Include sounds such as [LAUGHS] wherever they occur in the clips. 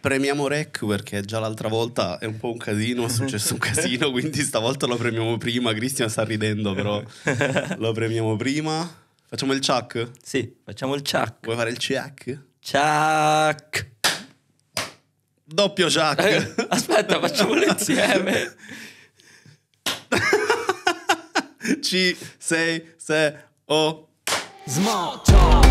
Premiamo rec perché già l'altra volta è un po' un casino, è successo un casino, quindi stavolta lo premiamo prima. Cristian sta ridendo, però [LAUGHS] lo premiamo prima. Facciamo il chuck? Sì, facciamo il chuck. Vuoi fare il chuck? Chuck! Doppio chuck! Eh, aspetta, facciamolo [LAUGHS] insieme. C, 6, 7, 8. Small talk.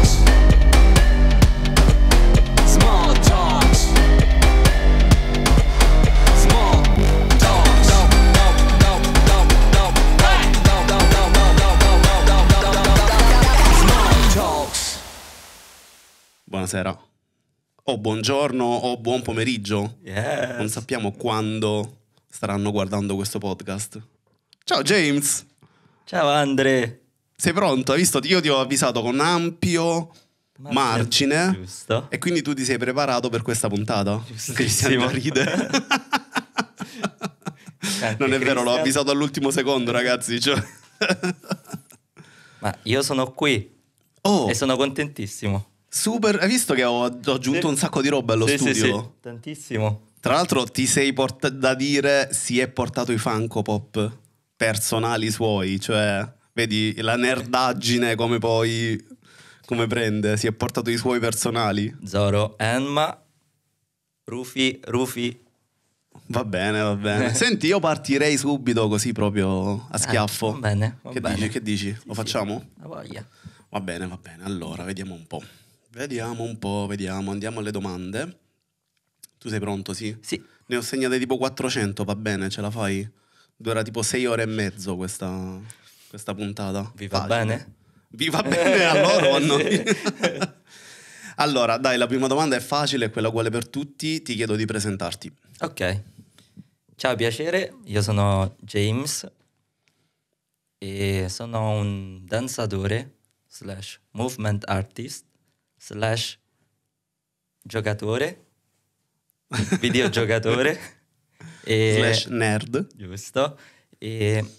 buonasera, o buongiorno o buon pomeriggio. Yes. Non sappiamo quando staranno guardando questo podcast. Ciao James. Ciao Andre. Sei pronto? Hai visto? Io ti ho avvisato con ampio margine. giusto. E quindi tu ti sei preparato per questa puntata? Cristiano ride. non è vero, l'ho avvisato all'ultimo secondo, ragazzi. Cioè. Ma io sono qui. Oh. E sono contentissimo. Super, hai visto che ho, ho aggiunto sì. un sacco di roba allo sì, studio? Sì, Tantissimo. Tra l'altro ti sei portato da dire si è portato i Funko Pop personali suoi, cioè vedi la nerdaggine come poi come prende, si è portato i suoi personali. Zoro, Enma, Rufy, Rufy. Va bene, va bene. [LAUGHS] Senti, io partirei subito così proprio a eh, schiaffo. Eh, va bene, va che, bene. Dici, che dici? Sì, Lo facciamo? Sì, la voglia. Va bene, va bene. Allora, vediamo un po'. Vediamo un po', vediamo, andiamo alle domande. Tu sei pronto, sì? Sì. Ne ho segnate tipo 400, va bene, ce la fai? Dura tipo 6 ore e mezzo questa, questa puntata. Vi va Facile. bene? Vi va bene a loro o [LAUGHS] a noi? [LAUGHS] allora, dai, la prima domanda è facile, è quella uguale per tutti. Ti chiedo di presentarti. Ok. Ciao, piacere. Io sono James e sono un danzatore slash movement artist slash giocatore, videogiocatore [LAUGHS] e slash nerd. Giusto. E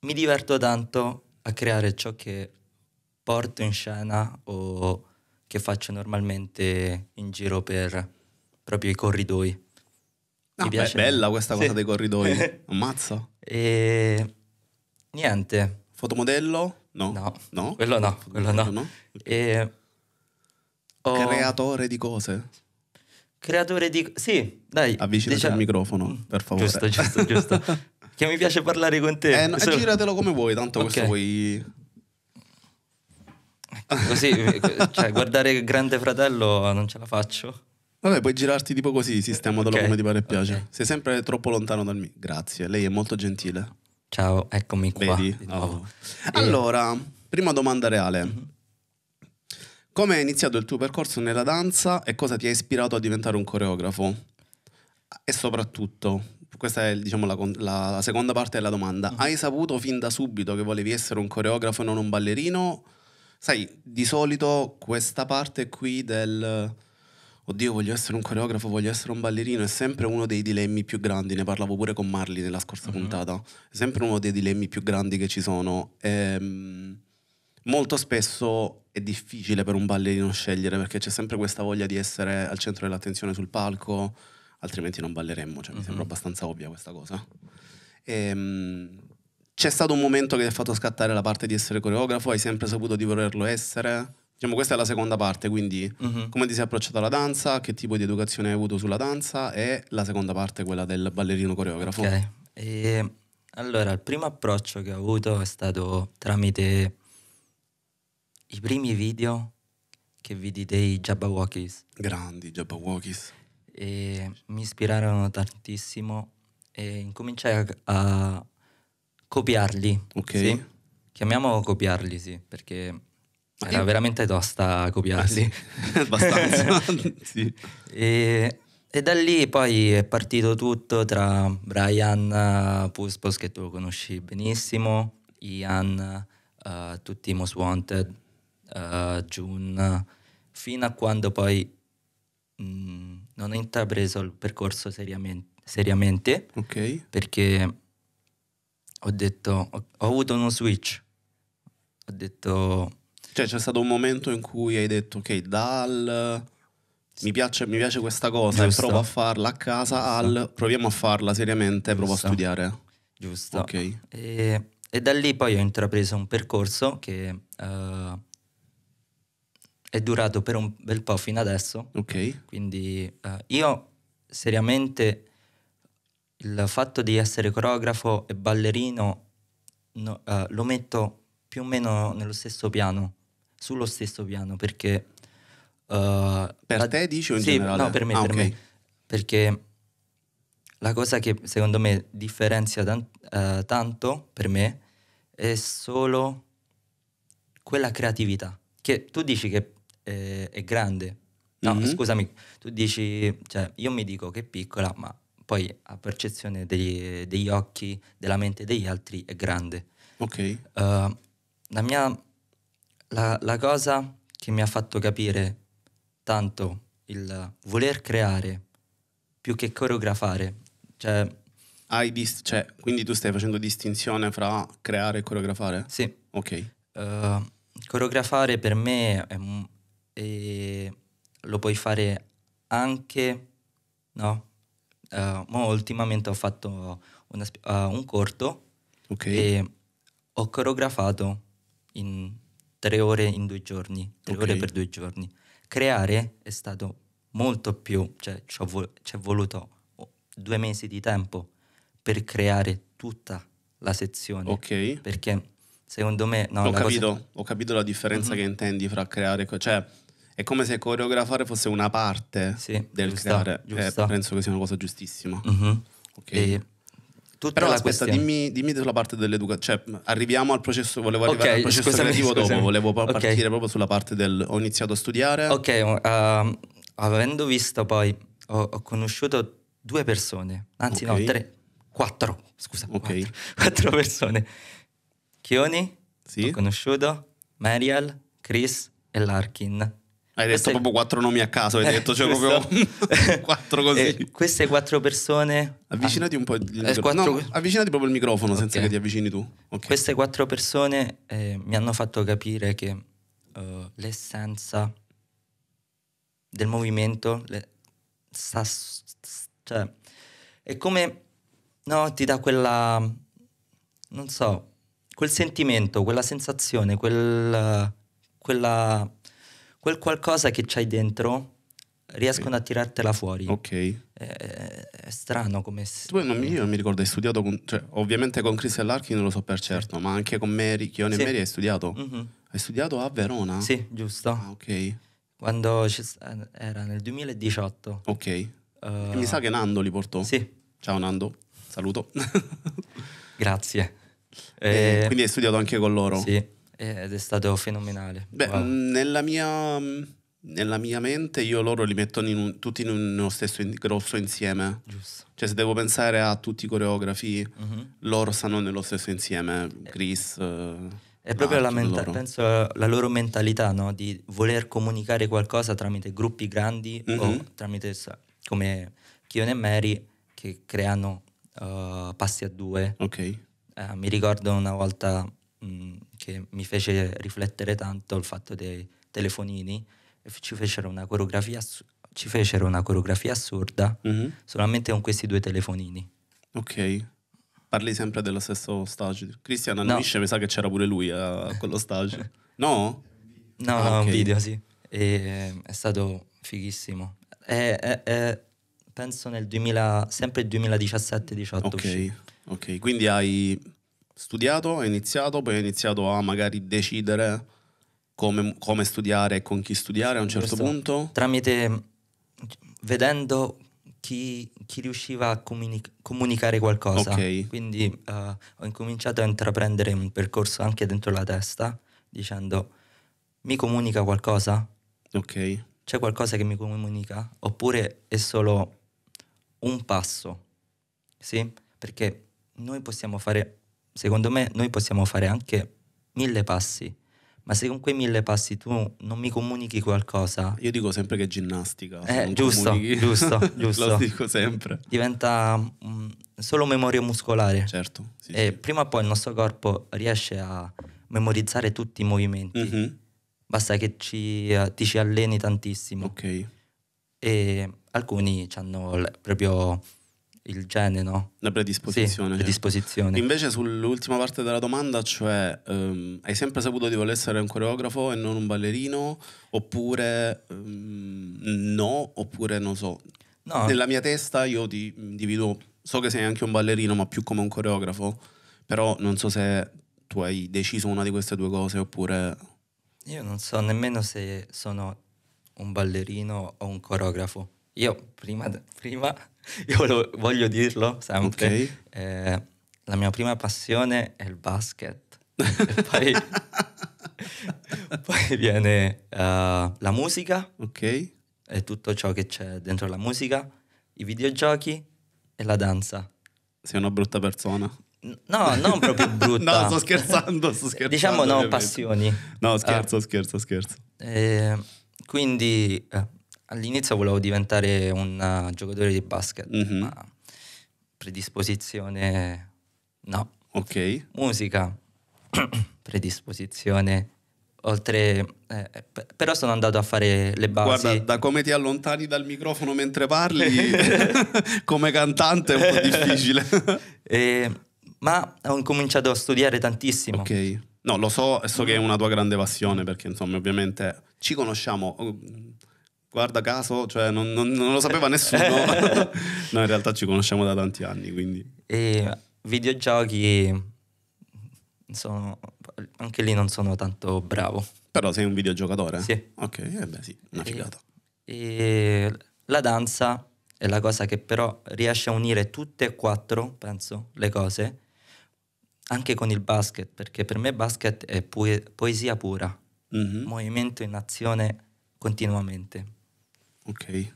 mi diverto tanto a creare ciò che porto in scena o che faccio normalmente in giro per proprio i corridoi. Ah, beh, è bella questa cosa sì. dei corridoi. [LAUGHS] ammazzo. E niente. Fotomodello? No. No. no? Quello no. Quello no. no? Okay. E Oh. Creatore di cose. Creatore di... Sì, dai. Avvicinati diciamo... al microfono, mm, per favore. Giusto, giusto, giusto. [LAUGHS] che mi piace parlare con te. Eh, so... Giratelo come vuoi, tanto okay. questo poi... Ecco, così, eh, cioè, guardare Grande Fratello non ce la faccio. Vabbè, puoi girarti tipo così, sistematelo okay. come ti pare e piace. Okay. Sei sempre troppo lontano dal mio. Grazie, lei è molto gentile. Ciao, eccomi qua. Vedi? Oh. Allora, prima domanda reale. Mm-hmm. Come è iniziato il tuo percorso nella danza e cosa ti ha ispirato a diventare un coreografo? E soprattutto, questa è diciamo, la, la, seconda parte della domanda, mm. hai saputo fin da subito che volevi essere un coreografo e non un ballerino? Sai, di solito questa parte qui del oddio voglio essere un coreografo, voglio essere un ballerino, è sempre uno dei dilemmi più grandi, ne parlavo pure con Marli nella scorsa mm-hmm. puntata, è sempre uno dei dilemmi più grandi che ci sono. Ehm, molto spesso è difficile per un ballerino scegliere perché c'è sempre questa voglia di essere al centro dell'attenzione sul palco, altrimenti non balleremmo, cioè, mm-hmm. mi mhm. sembra abbastanza ovvia questa cosa. E, ehm, c'è stato un momento che ti ha fatto scattare la parte di essere coreografo, hai sempre saputo di volerlo essere? Diciamo, questa è la seconda parte, quindi mm-hmm. come ti sei approcciato alla danza, che tipo di educazione hai avuto sulla danza e la seconda parte, quella del ballerino coreografo. Ok, e, allora il primo approccio che ho avuto è stato tramite i primi video che vidi dei Jabberwockies. Grandi Jabberwockies. E mi ispirarono tantissimo e incominciai a, a copiarli. Ok. Sì? Chiamiamo copiarli, sì, perché era io... veramente tosta copiarli. Ah, sì. [LAUGHS] Abbastanza. [LAUGHS] sì. E, e, da lì poi è partito tutto tra Brian eh, Puspos, che tu conosci benissimo, Ian, uh, tutti i Most Wanted, uh, eh, June, fino a quando poi mh, mm, non ho intrapreso il percorso seriamente, seriamente okay. perché ho detto, ho, ho avuto uno switch, ho detto... Cioè c'è stato un momento in cui hai detto ok dal... Mi piace, mi piace, questa cosa Giusto. e provo a farla a casa Giusto. al proviamo a farla seriamente e provo a studiare. Giusto. Ok. E, e, da lì poi ho intrapreso un percorso che uh, è durato per un bel po' fino adesso. Ok. Quindi uh, io seriamente il fatto di essere coreografo e ballerino no, uh, lo metto più o meno nello stesso piano, sullo stesso piano, perché... Uh, per la, te dici o in sì, generale? No, per me, ah, per okay. me. Perché la cosa che secondo me differenzia tan- uh, tanto per me è solo quella creatività. Che tu dici che eh, è grande. No, mm-hmm. scusami, tu dici, cioè, io mi dico che è piccola, ma poi a percezione degli, degli occhi, della mente degli altri è grande. Ok. Uh, la mia, la, la cosa che mi ha fatto capire tanto il voler creare più che coreografare, cioè Dist- cioè, quindi tu stai facendo distinzione fra creare e coreografare? Sì. Ok. Uh, coreografare per me è, e lo puoi fare anche, no? Uh, ultimamente ho fatto una, uh, un corto okay. e ho coreografato in tre ore in due giorni, tre okay. ore per due giorni. Creare è stato molto più, cioè ci, vol- ci è voluto due mesi di tempo per creare tutta la sezione. Ok. Perché secondo me... No, ho, capito, cosa... ho capito la differenza mm-hmm. che intendi fra creare... Cioè è come se coreografare fosse una parte sì, del giusta, creare. Eh, giusta. Eh, penso che sia una cosa giustissima. Mm-hmm. Okay. E... Tutta Però aspetta, dimmi, dimmi, sulla parte dell'educazione. Cioè, arriviamo al processo. Volevo arrivare okay, al processo scusami, creativo scusami. dopo. Volevo partire okay. proprio sulla parte del. Ho iniziato a studiare. Ok, uh, avendo visto poi, ho, ho, conosciuto due persone, anzi, okay. no, tre, quattro. Scusa, quattro, [LAUGHS] quattro, persone. Chioni, sì. ho conosciuto, Mariel, Chris e Larkin. Hai detto queste... proprio quattro nomi a caso, hai eh, detto cioè proprio [LAUGHS] quattro eh, così. Eh, queste quattro persone... Avvicinati un po' il eh, quattro... avvicinati proprio il microfono okay. senza che ti avvicini tu. Okay. Queste quattro persone eh, mi hanno fatto capire che uh, l'essenza del movimento le... sta... cioè, è come... No, ti dà quella... non so, quel sentimento, quella sensazione, quel... quella quel qualcosa che c'hai dentro riescono okay. a tirartela fuori. Ok. È, eh, eh, è strano come... Tu, non mi, io mi ricordo, hai studiato, con, cioè, ovviamente con Chris e Larkin lo so per certo, ma anche con Mary, Chione sì. e Mary hai studiato? Mm-hmm. Hai studiato a Verona? Sì, giusto. Ah, ok. Quando eh, era nel 2018. Ok. Uh, e mi sa che Nando li portò. Sì. Ciao Nando, saluto. Grazie. [LAUGHS] E... quindi hai studiato anche con loro? Sì ed è stato fenomenale. Beh, wow. nella, mia, nella mia mente io loro li metto in un, tutti in uno stesso in, grosso insieme. Giusto. Cioè se devo pensare a tutti i coreografi, uh-huh. loro stanno nello stesso insieme, eh, Chris... Eh. È proprio la, menta- penso, la loro mentalità no? di voler comunicare qualcosa tramite gruppi grandi mm-hmm. o mhm. tramite come Kion e Mary che creano uh, passi a due. Ok. Uh, mi ricordo una volta Mm, che mi fece riflettere tanto il fatto dei telefonini, ci fecero una coreografia, ci fecero una coreografia assurda mm-hmm. solamente con questi due telefonini. Ok. Parli sempre dello stesso stage. Cristian Annuisce no. mi sa che c'era pure lui eh, a quello stage. No? No, ah, okay. un video, sì. E, eh, è stato fighissimo. È, è, è, penso nel 2000, sempre 2017-18. Ok, ok. Quindi hai studiato, ho iniziato, poi ho iniziato a magari decidere come, come studiare e con chi studiare a un certo Questo, punto. Tramite vedendo chi, chi riusciva a comuni- comunicare qualcosa. Okay. Quindi uh, ho incominciato a intraprendere un percorso anche dentro la testa, dicendo mi comunica qualcosa? Ok. C'è qualcosa che mi comunica? Oppure è solo un passo? Sì? Perché noi possiamo fare secondo me noi possiamo fare anche mille passi, ma se con quei mille passi tu non mi comunichi qualcosa... Io dico sempre che è ginnastica. Eh, giusto, giusto, [LAUGHS] giusto. Lo dico sempre. Diventa mh, mm, solo memoria muscolare. Certo. Sì, e sì. prima o poi il nostro corpo riesce a memorizzare tutti i movimenti. Mm-hmm. Basta che ci, eh, ti ci alleni tantissimo. Ok. E alcuni hanno proprio il gene, no? La predisposizione. Sì, certo. predisposizione. Cioè. Invece sull'ultima parte della domanda, cioè um, hai sempre saputo di voler essere un coreografo e non un ballerino? Oppure um, no? Oppure non so. No. Nella mia testa io ti individuo, so che sei anche un ballerino, ma più come un coreografo, però non so se tu hai deciso una di queste due cose oppure... Io non so nemmeno se sono un ballerino o un coreografo. Io prima, prima [LAUGHS] Io lo, voglio dirlo sempre. Okay. Eh, la mia prima passione è il basket. [LAUGHS] poi, poi, viene uh, la musica. Ok. E tutto ciò che c'è dentro la musica, i videogiochi e la danza. Sei una brutta persona. No, non proprio [LAUGHS] brutta. no, sto scherzando, sto eh, scherzando. Diciamo no, ovviamente. passioni. No, eh, scherzo, uh, scherzo, scherzo. Eh, quindi eh, all'inizio volevo diventare un uh, giocatore di basket, mm-hmm. ma predisposizione no. Ok. Musica, [COUGHS] predisposizione. Oltre, eh, eh però sono andato a fare le basi. Guarda, da come ti allontani dal microfono mentre parli, [LAUGHS] come cantante è un po' difficile. [LAUGHS] e, eh, ma ho cominciato a studiare tantissimo. Ok. No, lo so, so che è una tua grande passione perché insomma ovviamente ci conosciamo mm, guarda caso, cioè non, non, non lo sapeva nessuno. [LAUGHS] Noi in realtà ci conosciamo da tanti anni, quindi. E videogiochi sono, anche lì non sono tanto bravo. Però sei un videogiocatore? Sì. Ok, eh beh sì, una figata. E, e la danza è la cosa che però riesce a unire tutte e quattro, penso, le cose, anche con il basket, perché per me basket è poesia pura, mm-hmm. movimento in azione continuamente. Ok.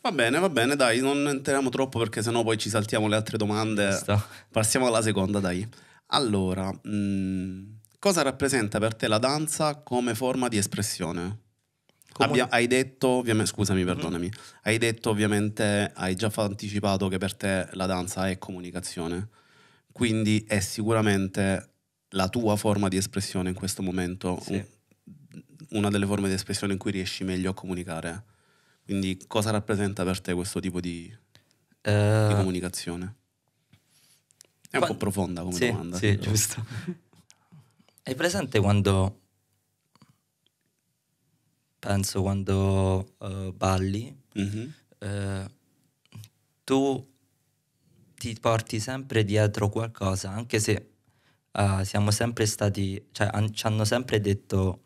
Va bene, va bene, dai, non entriamo troppo perché sennò poi ci saltiamo le altre domande. Sto. Passiamo alla seconda, dai. Allora, mh, mm, cosa rappresenta per te la danza come forma di espressione? Abbia, hai detto, ovviamente, scusami, mhm. perdonami, mm. hai detto ovviamente, hai già anticipato che per te la danza è comunicazione, quindi è sicuramente la tua forma di espressione in questo momento, sì. una delle forme di espressione in cui riesci meglio a comunicare quindi cosa rappresenta per te questo tipo di, uh, di comunicazione? È un po' profonda come sì, domanda. Sì, giusto. [LAUGHS] Hai presente quando, penso quando uh, balli, mm-hmm. uh, tu ti porti sempre dietro qualcosa, anche se uh, siamo sempre stati, cioè an- ci hanno sempre detto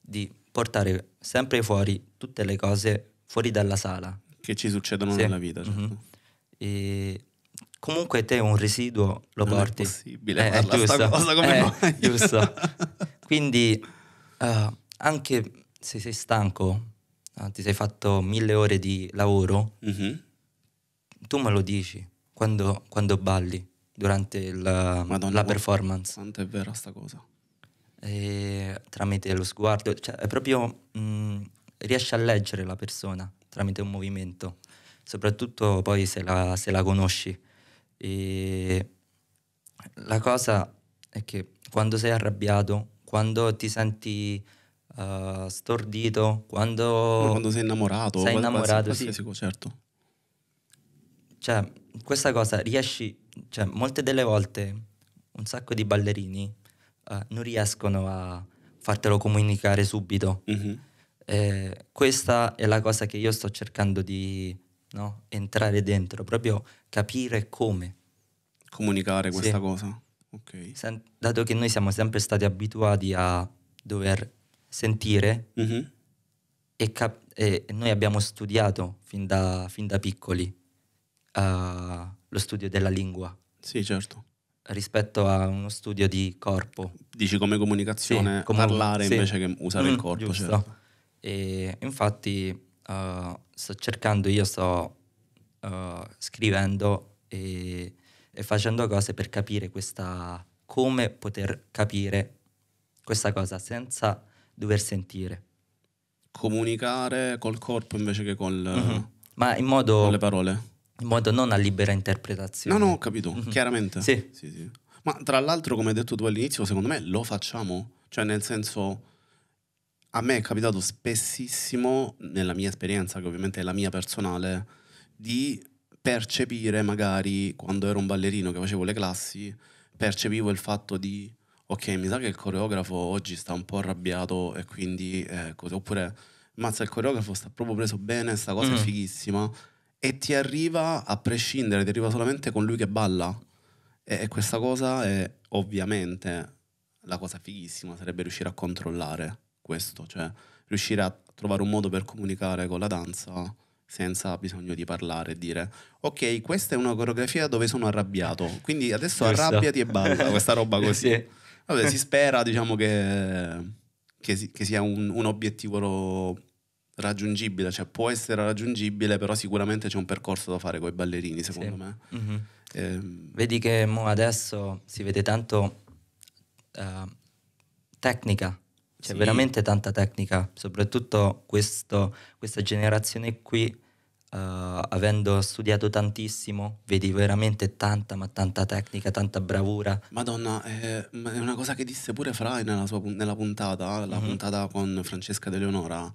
di portare sempre fuori tutte le cose fuori dalla sala. Che ci succedono sì. nella vita, mhm. certo. Mm-hmm. E comunque te un residuo lo non porti. È possibile, eh, è giusto. Cosa come eh, giusto. [LAUGHS] Quindi uh, anche se sei stanco, uh, ti sei fatto mille ore di lavoro, mm-hmm. tu me lo dici quando, quando balli durante il, Madonna, la performance. Quanto è vera sta cosa. E, eh, tramite lo sguardo, cioè, è proprio mh, mm, riesci a leggere la persona tramite un movimento, soprattutto poi se la, se la conosci. E la cosa è che quando sei arrabbiato, quando ti senti uh, stordito, quando... Quando sei innamorato. Sei innamorato, qualsiasi, sì. certo. Cioè, questa cosa riesci... Cioè, molte delle volte un sacco di ballerini uh, non riescono a fartelo comunicare subito. Mm-hmm eh, questa è la cosa che io sto cercando di no, entrare dentro, proprio capire come. Comunicare questa sì. cosa. Okay. Sen- dato che noi siamo sempre stati abituati a dover sentire mm-hmm. e, cap- e, noi abbiamo studiato fin da, fin da piccoli uh, lo studio della lingua. Sì, certo. Rispetto a uno studio di corpo. Dici come comunicazione, sì, come, parlare sì. invece che usare mm, il corpo, giusto. certo. E infatti uh, sto cercando, io sto uh, scrivendo e, e, facendo cose per capire questa, come poter capire questa cosa senza dover sentire. Comunicare col corpo invece che col, mm-hmm. Ma in modo, con le parole. In modo non a libera interpretazione. No, no, ho capito, mm-hmm. chiaramente. Sì. Sì, sì. Ma tra l'altro, come hai detto tu all'inizio, secondo me lo facciamo. Cioè, nel senso a me è capitato spessissimo, nella mia esperienza, che ovviamente è la mia personale, di percepire magari quando ero un ballerino che facevo le classi, percepivo il fatto di ok, mi sa che il coreografo oggi sta un po' arrabbiato e quindi eh, oppure mazza il coreografo sta proprio preso bene, sta cosa mm. è fighissima e ti arriva a prescindere, ti arriva solamente con lui che balla e, e questa cosa è ovviamente la cosa fighissima, sarebbe riuscire a controllare questo, cioè riuscire a trovare un modo per comunicare con la danza senza bisogno di parlare e dire ok questa è una coreografia dove sono arrabbiato quindi adesso questa. arrabbiati e balla questa roba [LAUGHS] così sì. Vabbè, si [LAUGHS] spera diciamo che, che, che sia un, un, obiettivo raggiungibile cioè può essere raggiungibile però sicuramente c'è un percorso da fare con i ballerini secondo sì. me mm-hmm. eh, vedi che adesso si vede tanto uh, tecnica c'è sì. veramente tanta tecnica, soprattutto questo, questa generazione qui, uh, avendo studiato tantissimo, vedi veramente tanta, ma tanta tecnica, tanta bravura. Madonna, eh, è, una cosa che disse pure Fra nella, sua, nella puntata, la mm-hmm. puntata con Francesca De Leonora.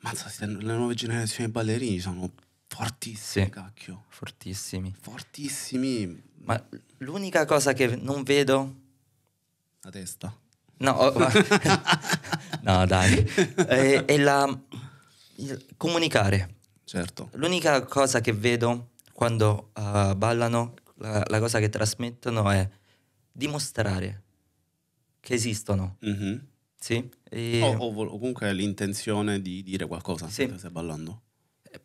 Mazza, le nuove generazioni di ballerini sono fortissime, sì, cacchio. Fortissimi. Fortissimi. Ma l'unica cosa che non vedo... La testa No, oh, [LAUGHS] no dai. È, eh, è la comunicare. Certo. L'unica cosa che vedo quando uh, ballano, la, la, cosa che trasmettono è dimostrare che esistono. Mm-hmm. Sì? E... O, o, o, comunque l'intenzione di dire qualcosa sì. se stai ballando.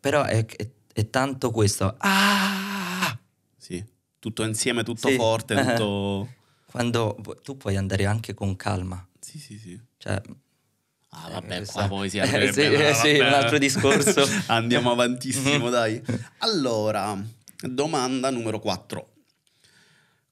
Però è, è, è tanto questo. Ah! Sì, tutto insieme, tutto sì. forte, [LAUGHS] tutto quando tu puoi andare anche con calma. Sì, sì, sì. Cioè, Ah, vabbè, eh, qua poi si avrebbe, [LAUGHS] eh, eh, sì, eh, un altro discorso. [LAUGHS] Andiamo avantissimo, mm-hmm. dai. Allora, domanda numero 4.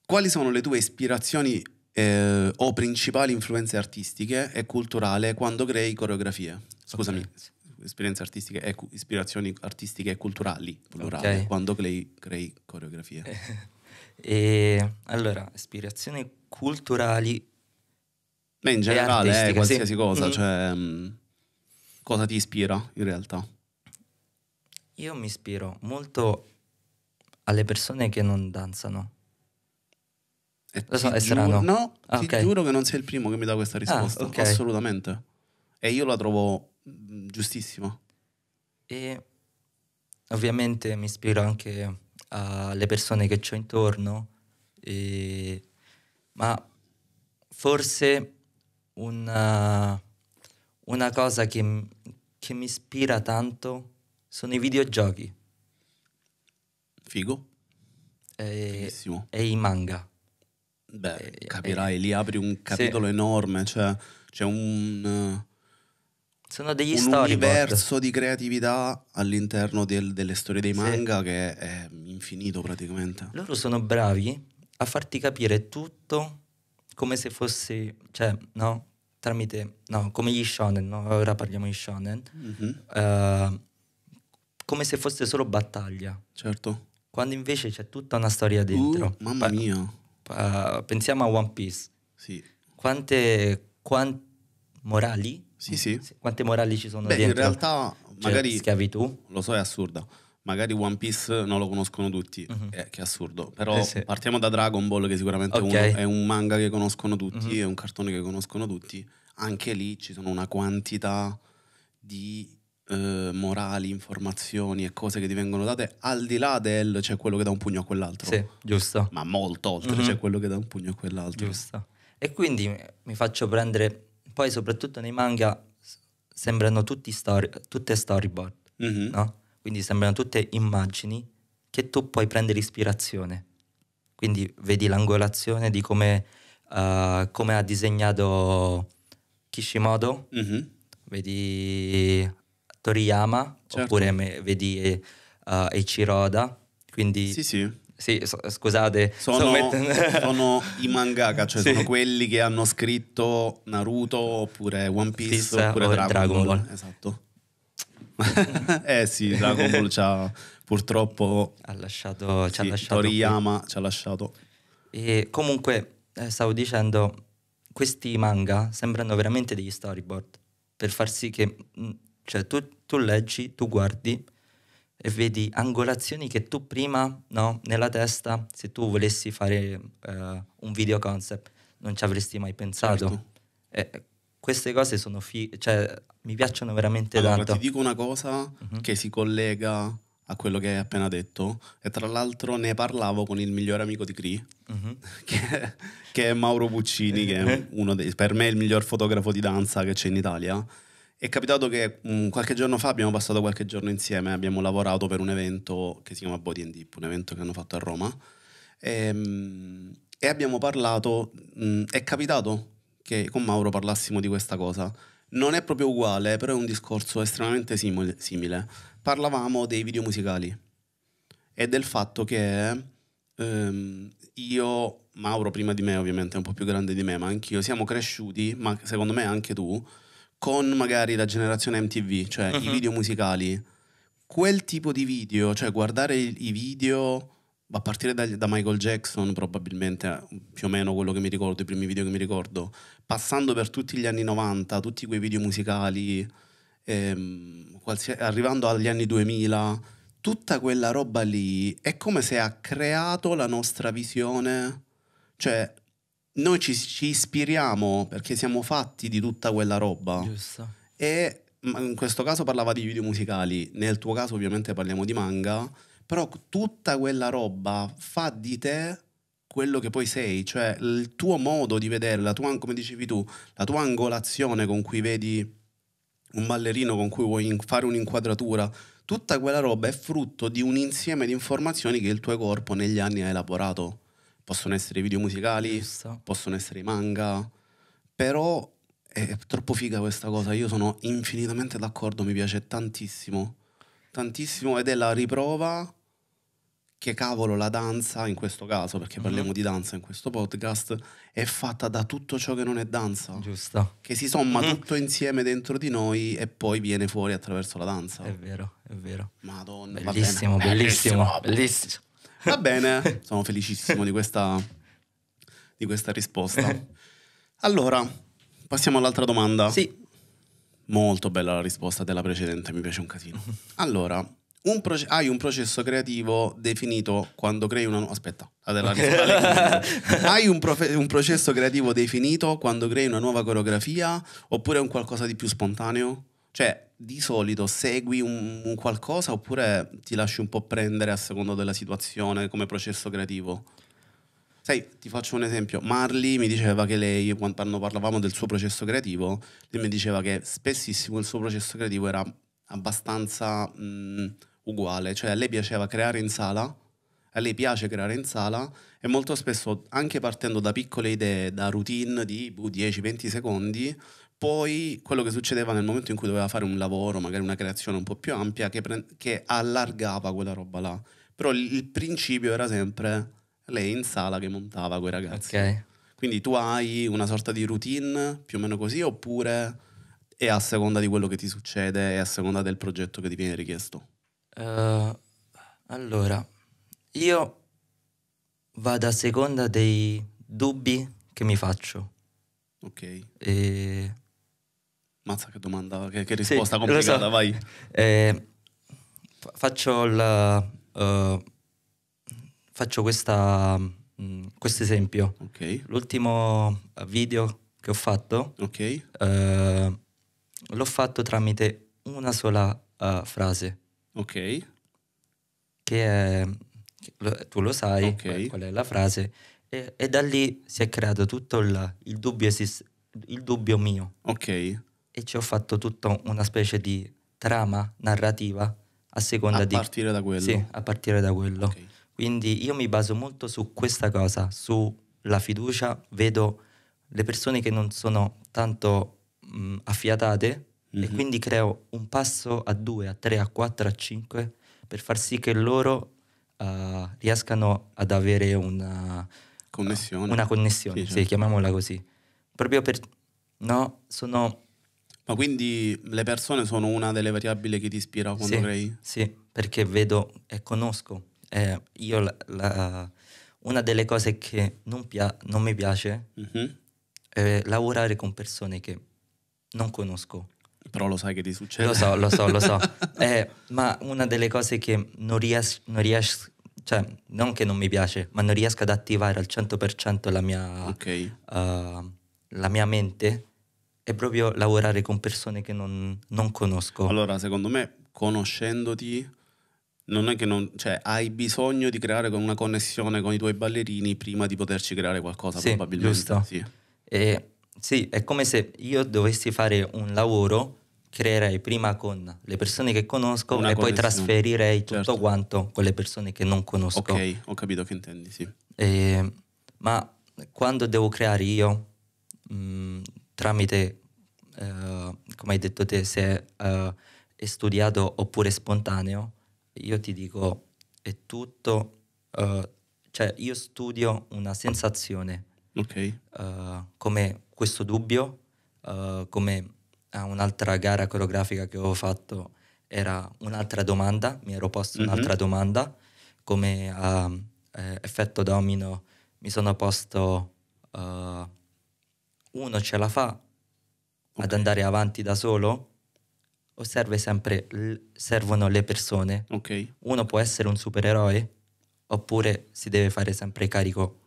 Quali sono le tue ispirazioni eh, o principali influenze artistiche e culturali quando crei coreografie? Scusami, okay. esperienze artistiche e ispirazioni artistiche e culturali, plurale, okay. quando crei, crei coreografie. [LAUGHS] E, allora, ispirazioni culturali. Beh, in generale, eh, qualsiasi sì. cosa, mm-hmm. cioè, mh, mm, cosa ti ispira in realtà? Io mi ispiro molto alle persone che non danzano. E eh, Lo so, è giuro, strano. No, ah, ti giuro che non sei il primo che mi dà questa ah, risposta, ah, okay. assolutamente. E io la trovo mm, giustissima. E ovviamente mi ispiro anche alle persone che ho intorno, e, ma forse una, una cosa che, che mi ispira tanto sono i videogiochi. Figo. E, e i manga. Beh, capirai, e, lì apri un capitolo sì. enorme, cioè c'è un sono degli un universo di creatività all'interno del, delle storie dei manga sì. che è infinito praticamente. Loro sono bravi a farti capire tutto come se fossi, cioè, no? Tramite, no, come gli shonen, no? Ora parliamo di shonen. Mm-hmm. Uh, come se fosse solo battaglia. Certo. Quando invece c'è tutta una storia dentro. Uh, mamma mia. Uh, pensiamo a One Piece. Sì. Quante, quante morali Mm. Sì, sì. Quante morali ci sono Beh, dentro? in realtà cioè, magari... Cioè, schiavitù? Lo so, è assurda. Magari One Piece non lo conoscono tutti, uh-huh. eh, che è assurdo. Però eh sì. partiamo da Dragon Ball, che sicuramente okay. uno, è un manga che conoscono tutti, uh-huh. è un cartone che conoscono tutti. Anche lì ci sono una quantità di eh, morali, informazioni e cose che ti vengono date al di là del c'è cioè quello che dà un pugno a quell'altro. Sì, giusto. Ma molto oltre uh-huh. c'è cioè quello che dà un pugno a quell'altro. Giusto. E quindi mi faccio prendere poi soprattutto nei manga sembrano story, tutte storyboard, mm-hmm. no? Quindi sembrano tutte immagini che tu puoi prendere ispirazione. Quindi vedi l'angolazione di come, uh, come ha disegnato Kishimoto, mm-hmm. vedi Toriyama, certo. oppure me, vedi uh, Eiichiroda. Quindi sì, sì. Sì, so, scusate. Sono, [LAUGHS] sono, i mangaka, cioè sì. sono quelli che hanno scritto Naruto oppure One Piece Pizza, oppure Dragon, Dragon Ball. Ball. Esatto. [LAUGHS] eh sì, Dragon Ball c'ha, purtroppo ha lasciato, sì, ci ha lasciato. Toriyama qui. ci ha lasciato. E comunque, eh, stavo dicendo, questi manga sembrano veramente degli storyboard per far sì che mm, cioè, tu, tu leggi, tu guardi e vedi angolazioni che tu prima, no, nella testa, se tu volessi fare uh, un video concept, non ci avresti mai pensato. Certo. E, eh, queste cose sono fi- cioè, mi piacciono veramente allora, tanto. Ti dico una cosa uh-huh. che si collega a quello che hai appena detto e tra l'altro ne parlavo con il migliore amico di Cree uh-huh. [LAUGHS] che, che, è Mauro Puccini uh-huh. che è [LAUGHS] uno dei, per me il miglior fotografo di danza che c'è in Italia è capitato che mh, mm, qualche giorno fa abbiamo passato qualche giorno insieme, abbiamo lavorato per un evento che si chiama Body and Deep, un evento che hanno fatto a Roma, e, ehm, mh, e abbiamo parlato, mh, mm, è capitato che con Mauro parlassimo di questa cosa. Non è proprio uguale, però è un discorso estremamente simile. simile. Parlavamo dei video musicali e del fatto che ehm, io, Mauro prima di me ovviamente è un po' più grande di me, ma anch'io, siamo cresciuti, ma secondo me anche tu, con magari la generazione MTV, cioè uh-huh. i mhm. video musicali, quel tipo di video, cioè guardare i video a partire da, da, Michael Jackson, probabilmente più o meno quello che mi ricordo, i primi video che mi ricordo, passando per tutti gli anni 90, tutti quei video musicali, ehm, qualsia, arrivando agli anni 2000, tutta quella roba lì è come se ha creato la nostra visione, cioè noi ci, ci, ispiriamo perché siamo fatti di tutta quella roba. Giusto. E in questo caso parlava di video musicali, nel tuo caso ovviamente parliamo di manga, però tutta quella roba fa di te quello che poi sei, cioè il tuo modo di vedere, la tua, come dicevi tu, la tua angolazione con cui vedi un ballerino, con cui vuoi fare un'inquadratura, tutta quella roba è frutto di un insieme di informazioni che il tuo corpo negli anni ha elaborato possono essere video musicali, Giusto. possono essere manga, però è troppo figa questa cosa, io sono infinitamente d'accordo, mi piace tantissimo, tantissimo ed è la riprova che cavolo la danza, in questo caso, perché uh-huh. parliamo di danza in questo podcast, è fatta da tutto ciò che non è danza. Giusto. Che si somma uh-huh. tutto insieme dentro di noi e poi viene fuori attraverso la danza. È vero, è vero. Madonna. Bellissimo, bellissimo, bellissimo. bellissimo. Va bene, sono felicissimo di questa, di questa risposta. Allora, passiamo all'altra domanda. Sì. Molto bella la risposta della precedente, mi piace un casino. Allora, un proce- hai un processo creativo definito quando crei una nuova... Aspetta, hai un, profe- un, processo creativo definito quando crei una nuova coreografia oppure un qualcosa di più spontaneo? Cioè, di solito segui un, un qualcosa oppure ti lasci un po' prendere a secondo della situazione come processo creativo? Sai, ti faccio un esempio. Marley mi diceva che lei, quando parlavamo del suo processo creativo, lei mi diceva che spessissimo il suo processo creativo era abbastanza mh, mm, uguale. Cioè, a lei piaceva creare in sala, a lei piace creare in sala e molto spesso, anche partendo da piccole idee, da routine di 10-20 boh, secondi, poi quello che succedeva nel momento in cui doveva fare un lavoro, magari una creazione un po' più ampia, che, pre- che allargava quella roba là. Però il, il principio era sempre lei in sala che montava quei ragazzi. Okay. Quindi tu hai una sorta di routine più o meno così, oppure è a seconda di quello che ti succede, è a seconda del progetto che ti viene richiesto? Uh, allora, io vado a seconda dei dubbi che mi faccio. Ok. E Mazza che domanda, che, che risposta sì, complicata, so. vai. Eh, faccio, il... uh, faccio questa, mm, questo esempio. Okay. L'ultimo video che ho fatto okay. uh, l'ho fatto tramite una sola uh, frase. Ok. Che è, tu lo sai okay. qual, è la frase, e, e, da lì si è creato tutto il, il, dubbio, il dubbio mio. Ok e ci ho fatto tutta una specie di trama narrativa a seconda a di... A partire da quello? Sì, a partire da quello. Okay. Quindi io mi baso molto su questa cosa, sulla fiducia, vedo le persone che non sono tanto mh, mm, affiatate mm-hmm. e mhm. quindi creo un passo a due, a tre, a quattro, a cinque per far sì che loro uh, riescano ad avere una connessione, una connessione sì, certo. sì, chiamiamola così. Proprio per... No, sono ma quindi le persone sono una delle variabili che ti ispira quando sì, crei? Sì, perché vedo e conosco. Eh, io la, la, una delle cose che non, pia- non mi piace uh-huh. è lavorare con persone che non conosco. Però lo sai che ti succede. Lo so, lo so, lo so. [LAUGHS] eh, ma una delle cose che non riesco, non riesco, cioè non che non mi piace, ma non riesco ad attivare al 100% la mia, okay. uh, la mia mente è proprio lavorare con persone che non, non conosco. Allora, secondo me, conoscendoti, non è che non, cioè, hai bisogno di creare una connessione con i tuoi ballerini prima di poterci creare qualcosa, sì, probabilmente. Giusto. Sì. E, sì, è come se io dovessi fare un lavoro, creerei prima con le persone che conosco una e poi trasferirei tutto certo. quanto con le persone che non conosco. Ok, ho capito che intendi, sì. E, ma quando devo creare io, mh, mm, tramite, eh, come hai detto te, se eh, è studiato oppure spontaneo, io ti dico, è tutto, eh, cioè io studio una sensazione, okay. Eh, come questo dubbio, eh, come a un'altra gara coreografica che ho fatto era un'altra domanda, mi ero posto mm-hmm. un'altra domanda, come a eh, effetto domino mi sono posto... Uh, uno ce la fa okay. ad andare avanti da solo o serve sempre, servono le persone? Okay. Uno può essere un supereroe oppure si deve fare sempre carico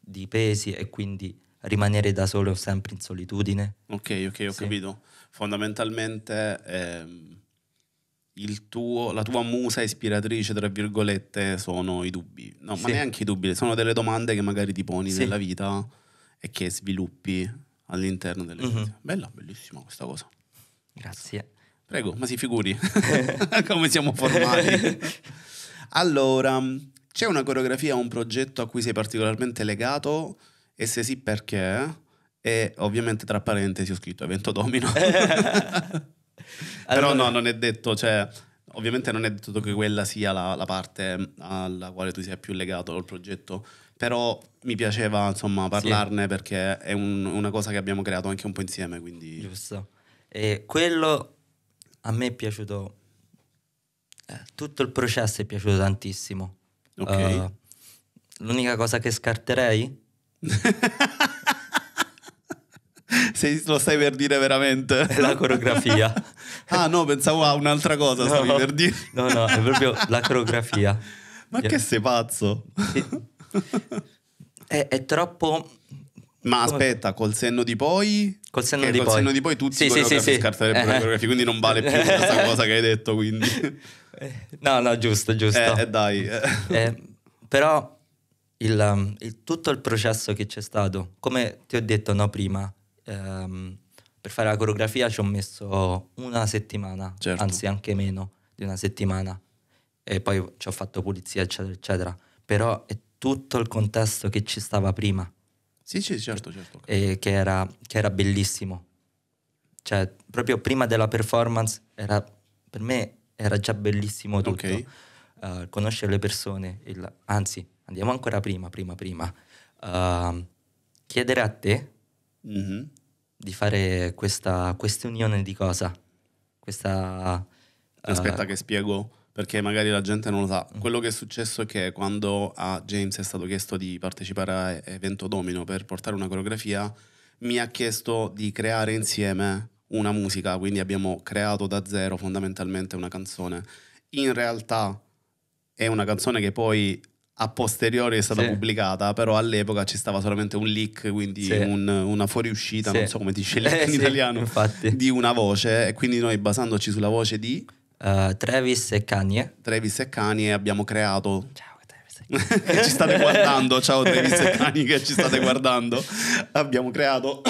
di pesi e quindi rimanere da solo sempre in solitudine. Ok, ok, ho sì. capito. Fondamentalmente ehm, tuo, la tua musa ispiratrice, tra virgolette, sono i dubbi. No, sì. ma neanche i dubbi, sono delle domande che magari ti poni sì. nella vita e che sviluppi all'interno delle mm-hmm. Bella, bellissima questa cosa. Grazie. Prego, ma si figuri [LAUGHS] come siamo formati. allora, c'è una coreografia, un progetto a cui sei particolarmente legato? E se sì, perché? E ovviamente tra parentesi ho scritto evento domino. allora... [LAUGHS] Però no, non è detto, cioè, ovviamente non è detto che quella sia la, la parte alla quale tu sei più legato al progetto, però mi piaceva insomma parlarne sì. perché è un, una cosa che abbiamo creato anche un po' insieme. Quindi... Giusto. E quello a me è piaciuto, eh, tutto il processo è piaciuto tantissimo. Okay. Uh, l'unica cosa che scarterei... [LAUGHS] Se lo stai per dire veramente. È la coreografia. [LAUGHS] ah no, pensavo a un'altra cosa, no, stavi per dire. no, no, è proprio la coreografia. Ma che sei pazzo? Sì. [LAUGHS] è, è troppo... Ma Come... aspetta, col senno di poi... Col senno, di, col poi. senno di poi tutti sì, i coreografi sì, sì, scarterebbero sì. Eh. quindi non vale più questa [LAUGHS] cosa che hai detto, quindi... Eh, no, no, giusto, giusto. Eh, eh dai. Eh, però il, um, il, tutto il processo che c'è stato, come ti ho detto no, prima, ehm, per fare la coreografia ci ho messo una settimana, certo. anzi anche meno di una settimana, e poi ci ho fatto pulizia, eccetera, eccetera. Però è tutto il contesto che ci stava prima. Sì, sì, certo, certo. E che era, che era bellissimo. Cioè, proprio prima della performance era, per me era già bellissimo tutto. Okay. Uh, conoscere le persone, il, anzi, andiamo ancora prima, prima, prima. Uh, chiedere a te mm-hmm. di fare questa unione di cosa? Questa... Uh, Aspetta eh, che spiego perché magari la gente non lo sa. Mm. Quello che è successo è che quando a James è stato chiesto di partecipare a Evento Domino per portare una coreografia, mi ha chiesto di creare insieme una musica, quindi abbiamo creato da zero fondamentalmente una canzone. In realtà è una canzone che poi a posteriori è stata sì. pubblicata, però all'epoca ci stava solamente un leak, quindi sì. un, una fuoriuscita, sì. non so come dice leak [LAUGHS] eh, in italiano, infatti. di una voce e quindi noi basandoci sulla voce di eh, Travis e Kanye. Travis e Kanye abbiamo creato... Ciao. Travis e [LAUGHS] che ci state guardando, ciao Travis e [LAUGHS] Kanye che ci state guardando. Abbiamo creato,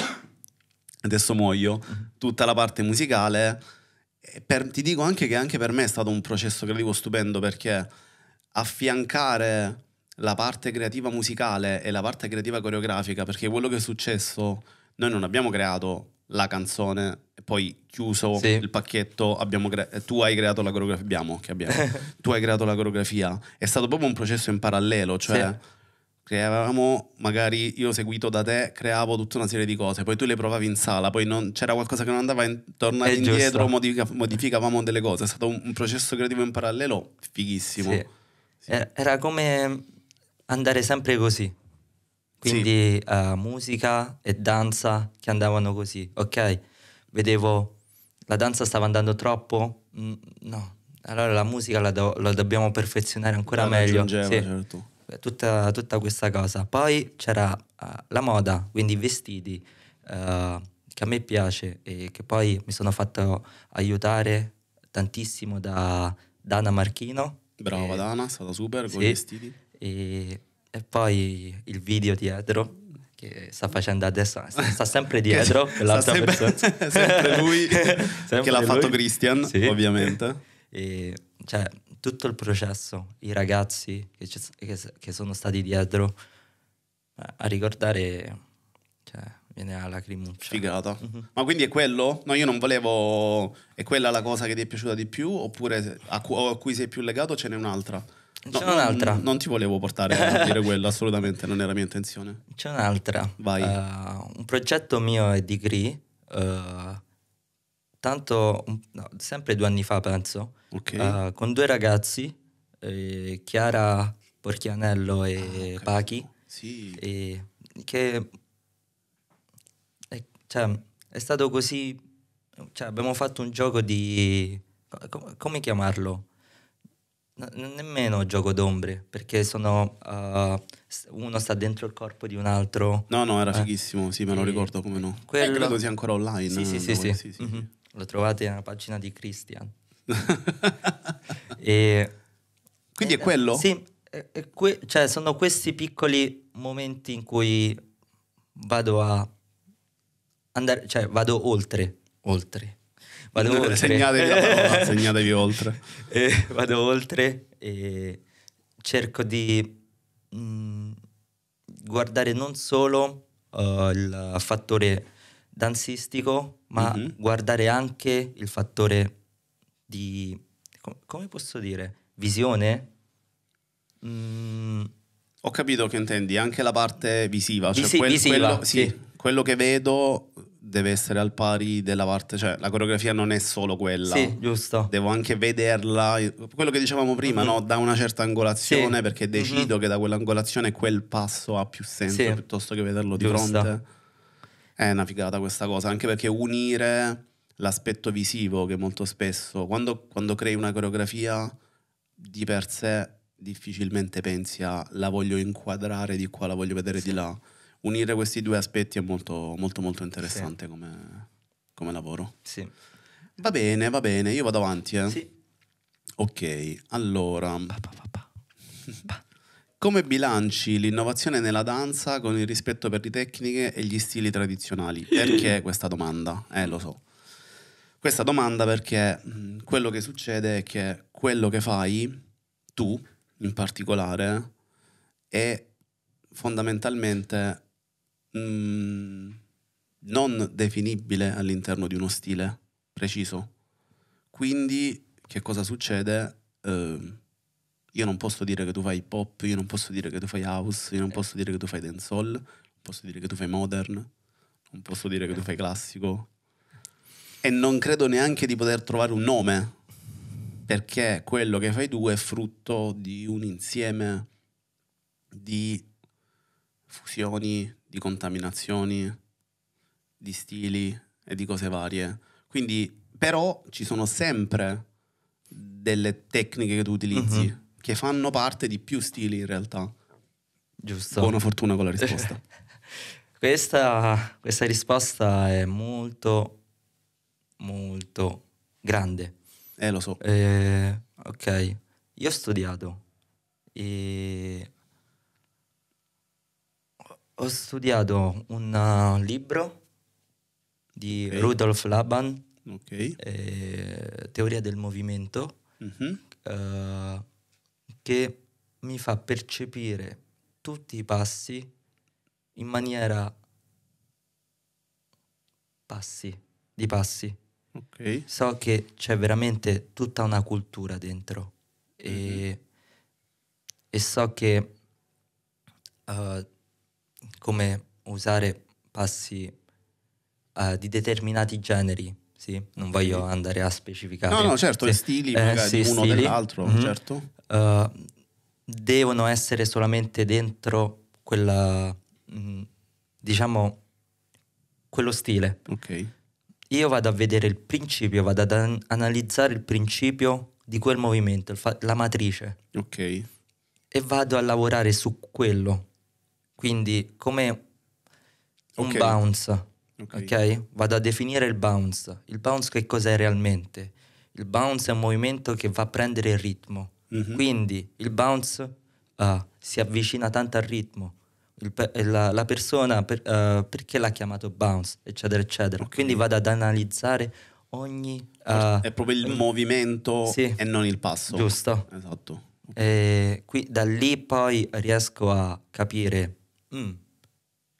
adesso muoio, tutta la parte musicale. Per, ti dico anche che anche per me è stato un processo creativo stupendo perché affiancare la parte creativa musicale e la parte creativa coreografica, perché quello che è successo, noi non abbiamo creato la canzone e poi chiuso sì. il pacchetto abbiamo crea- eh, tu hai creato la coreografia abbiamo, che abbiamo. [LAUGHS] tu hai creato la coreografia è stato proprio un processo in parallelo cioè sì. creavamo magari io seguito da te creavo tutta una serie di cose poi tu le provavi in sala poi non, c'era qualcosa che non andava intorno indietro modifica- modificavamo delle cose è stato un, un processo creativo in parallelo fighissimo sì. Eh, era come andare sempre così quindi sì. uh, eh, musica e danza che andavano così, ok? Vedevo la danza stava andando troppo? Mm, no. Allora la musica la, do, la dobbiamo perfezionare ancora la meglio. Sì. Certo. Eh, tutta, tutta, questa cosa. Poi c'era uh, la moda, quindi i vestiti, uh, che a me piace e che poi mi sono fatto aiutare tantissimo da Dana Marchino. Brava e, Dana, è stata super sì, con i vestiti. E e poi il video dietro che sta facendo adesso, sta sempre dietro quell'altra sempre, persona. [LAUGHS] sempre lui [LAUGHS] sempre che l'ha lui. fatto Christian, sì. ovviamente. E, cioè, tutto il processo, i ragazzi che, che, che sono stati dietro, eh, a ricordare... Cioè, viene la lacrimuccia. Figata. Mm-hmm. Ma quindi è quello? No, io non volevo... È quella la cosa che ti è piaciuta di più? Oppure a, cu- a cui sei più legato ce n'è un'altra? No, C'è un'altra. Non, ti volevo portare a dire [LAUGHS] quello, assolutamente, non era mia intenzione. C'è un'altra. Vai. Uh, un progetto mio è di Gree, uh, eh, tanto, no, sempre due anni fa penso, okay. uh, con due ragazzi, eh, Chiara Porchianello e ah, Pachi, sì. e, che e, cioè, è stato così, cioè, abbiamo fatto un gioco di, come chiamarlo? nemmeno gioco d'ombre, perché sono, uh, uno sta dentro il corpo di un altro. No, no, era eh. fighissimo, sì, me lo ricordo come no. Quello... Eh, credo sia ancora online. Sì, sì, eh, sì, sì. sì, sì. Mm-hmm. Lo trovate nella pagina di Christian. [LAUGHS] e... Quindi è eh, quello? Sì, è que- cioè sono questi piccoli momenti in cui vado a andare, cioè vado oltre, oltre. Vado no, oltre. Segnatevi la parola, [LAUGHS] segnatevi oltre. Eh, vado oltre e cerco di mh, mm, guardare non solo uh, il fattore danzistico, ma mm-hmm. guardare anche il fattore di, com- come posso dire, visione. Mm. Ho capito che intendi, anche la parte visiva, cioè Visi- quel, visiva quello, sì, sì. quello che vedo deve essere al pari della parte, cioè la coreografia non è solo quella. Sì, giusto. Devo anche vederla, quello che dicevamo prima, mm-hmm. no? da una certa angolazione sì. perché decido mm-hmm. che da quell'angolazione quel passo ha più senso sì. piuttosto che vederlo di fronte. È una figata questa cosa, anche perché unire l'aspetto visivo che molto spesso quando, quando crei una coreografia di per sé difficilmente pensi a la voglio inquadrare di qua, la voglio vedere sì. di là unire questi due aspetti è molto molto, molto interessante sì. come, come, lavoro. Sì. Va bene, va bene, io vado avanti. Eh? Sì. Ok, allora... Pa, pa, pa, [LAUGHS] come bilanci l'innovazione nella danza con il rispetto per le tecniche e gli stili tradizionali? Perché [LAUGHS] questa domanda? Eh, lo so. Questa domanda perché mm, quello che succede è che quello che fai, tu in particolare, è fondamentalmente Mm, non definibile all'interno di uno stile preciso. Quindi che cosa succede? Eh, io non posso dire che tu fai pop, io non posso dire che tu fai house, io non posso dire che tu fai dancehall, non posso dire che tu fai modern, non posso dire che tu fai classico. E non credo neanche di poter trovare un nome, perché quello che fai tu è frutto di un insieme di fusioni, di contaminazioni, di stili e di cose varie. Quindi, però, ci sono sempre delle tecniche che tu utilizzi uh-huh. che fanno parte di più stili in realtà. Giusto. Buona fortuna con la risposta. [LAUGHS] questa, questa risposta è molto, molto grande. Eh, lo so. Eh, ok, io ho studiato e ho studiato un uh, libro di okay. Rudolf Laban, okay. eh, Teoria del movimento, mm-hmm. eh, che mi fa percepire tutti i passi in maniera passi, di passi. Okay. So che c'è veramente tutta una cultura dentro e, mm-hmm. e so che uh, come usare passi uh, di determinati generi. Sì, non voglio andare a specificare. No, no, certo, sì. i stili eh, sì, uno stili. dell'altro, mm-hmm. certo. Uh, devono essere solamente dentro quella, mh, mm, diciamo, quello stile. Ok. Io vado a vedere il principio, vado ad an- analizzare il principio di quel movimento, fa- la matrice. Ok. E vado a lavorare su quello. Quindi come un okay. bounce, okay. ok? Vado a definire il bounce. Il bounce che cos'è realmente? Il bounce è un movimento che va a prendere il ritmo. Mm-hmm. Quindi il bounce uh, si avvicina tanto al ritmo. Il, eh, la, la, persona per, uh, perché l'ha chiamato bounce, eccetera, eccetera. Okay. Quindi vado ad analizzare ogni... Uh, è proprio il eh, movimento sì. e non il passo. Giusto. Esatto. E qui, da lì poi riesco a capire mm,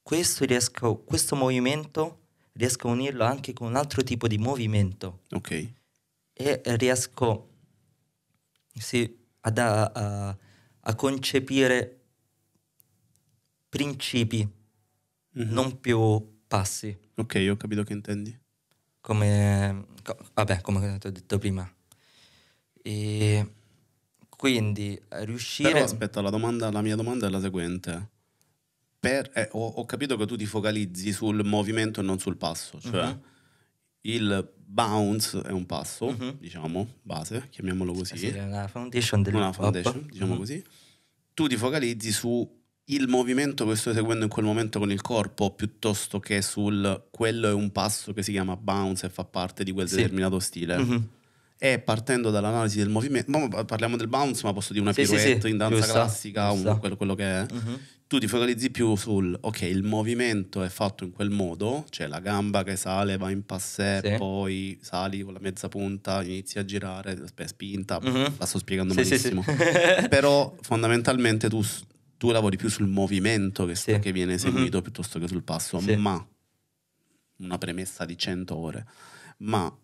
questo, riesco, questo movimento riesco a unirlo anche con un altro tipo di movimento. Ok. E riesco sì, ad, a, a, a, concepire principi, mm-hmm. non più passi. Ok, ho capito che intendi. Come, co- vabbè, come ho detto prima. E quindi riuscire... Però aspetta, la, domanda, la mia domanda è la seguente per, eh, ho, ho, capito che tu ti focalizzi sul movimento e non sul passo, cioè uh-huh. il bounce è un passo, uh-huh. diciamo, base, chiamiamolo così. Sì, una foundation del Una foundation, diciamo uh-huh. così. Tu ti focalizzi sul movimento che sto eseguendo in quel momento con il corpo piuttosto che sul quello è un passo che si chiama bounce e fa parte di quel sì. determinato stile. E partendo dall'analisi del movimento, parliamo del bounce, ma posso dire una sì, pirouette sì, in danza giusto, classica, giusto. Un, quello, quello, che è tu ti focalizzi più sul, ok, il movimento è fatto in quel modo, cioè la gamba che sale, va in passè, sì. poi sali con la mezza punta, inizi a girare, spinta, uh-huh. la sto spiegando sì, malissimo, sì, [LAUGHS] però fondamentalmente tu, tu, lavori più sul movimento che, sta, che viene mhm. eseguito uh-huh. piuttosto che sul passo, ma una premessa di 100 ore, ma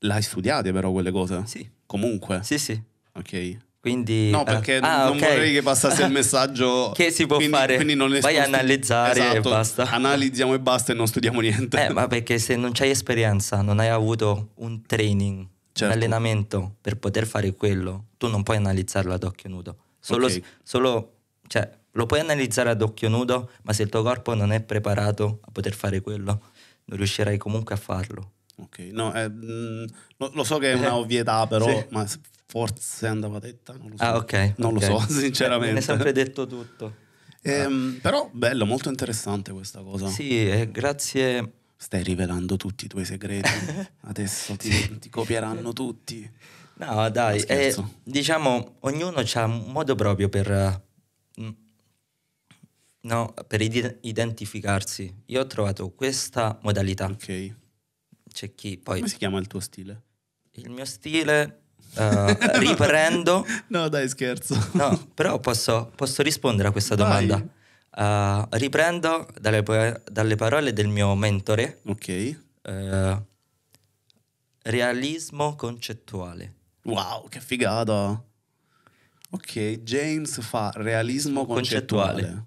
l'hai studiate però quelle cose? Sì. Comunque? Sì, sì. Ok. Quindi, no, ah. perché ah, non okay. vorrei che passasse il [LAUGHS] messaggio che si può quindi, fare. Quindi non Vai a analizzare esatto, e basta. Analizziamo e basta e non studiamo niente. Eh, ma perché se non c'hai esperienza, non hai avuto un training, certo. un allenamento per poter fare quello, tu non puoi analizzarlo ad occhio nudo. Solo, okay. solo cioè, lo puoi analizzare ad occhio nudo, ma se il tuo corpo non è preparato a poter fare quello, non riuscirai comunque a farlo. Ok, no, eh, mm, lo, lo, so che è una [LAUGHS] ovvietà, però sì. ma Forse andava detta, non lo so. Ah, ok. Non okay. lo so, [LAUGHS] sinceramente. Mi è sempre detto tutto. Ehm, ah. Però bello, molto interessante questa cosa. Sì, eh, grazie. Stai rivelando tutti i tuoi segreti. [LAUGHS] Adesso ti, sì. ti, copieranno tutti. No, dai, eh, diciamo, ognuno ha un modo proprio per, mm, no, per identificarsi. Io ho trovato questa modalità. Ok. C'è chi poi... Come si chiama il tuo stile? Il mio stile Uh, riprendo. [LAUGHS] no, dai, scherzo. No, però posso, posso rispondere a questa domanda. Uh, riprendo dalle, dalle, parole del mio mentore. Ok. Uh, realismo concettuale. Wow, che figata. Ok, James fa realismo concettuale. concettuale.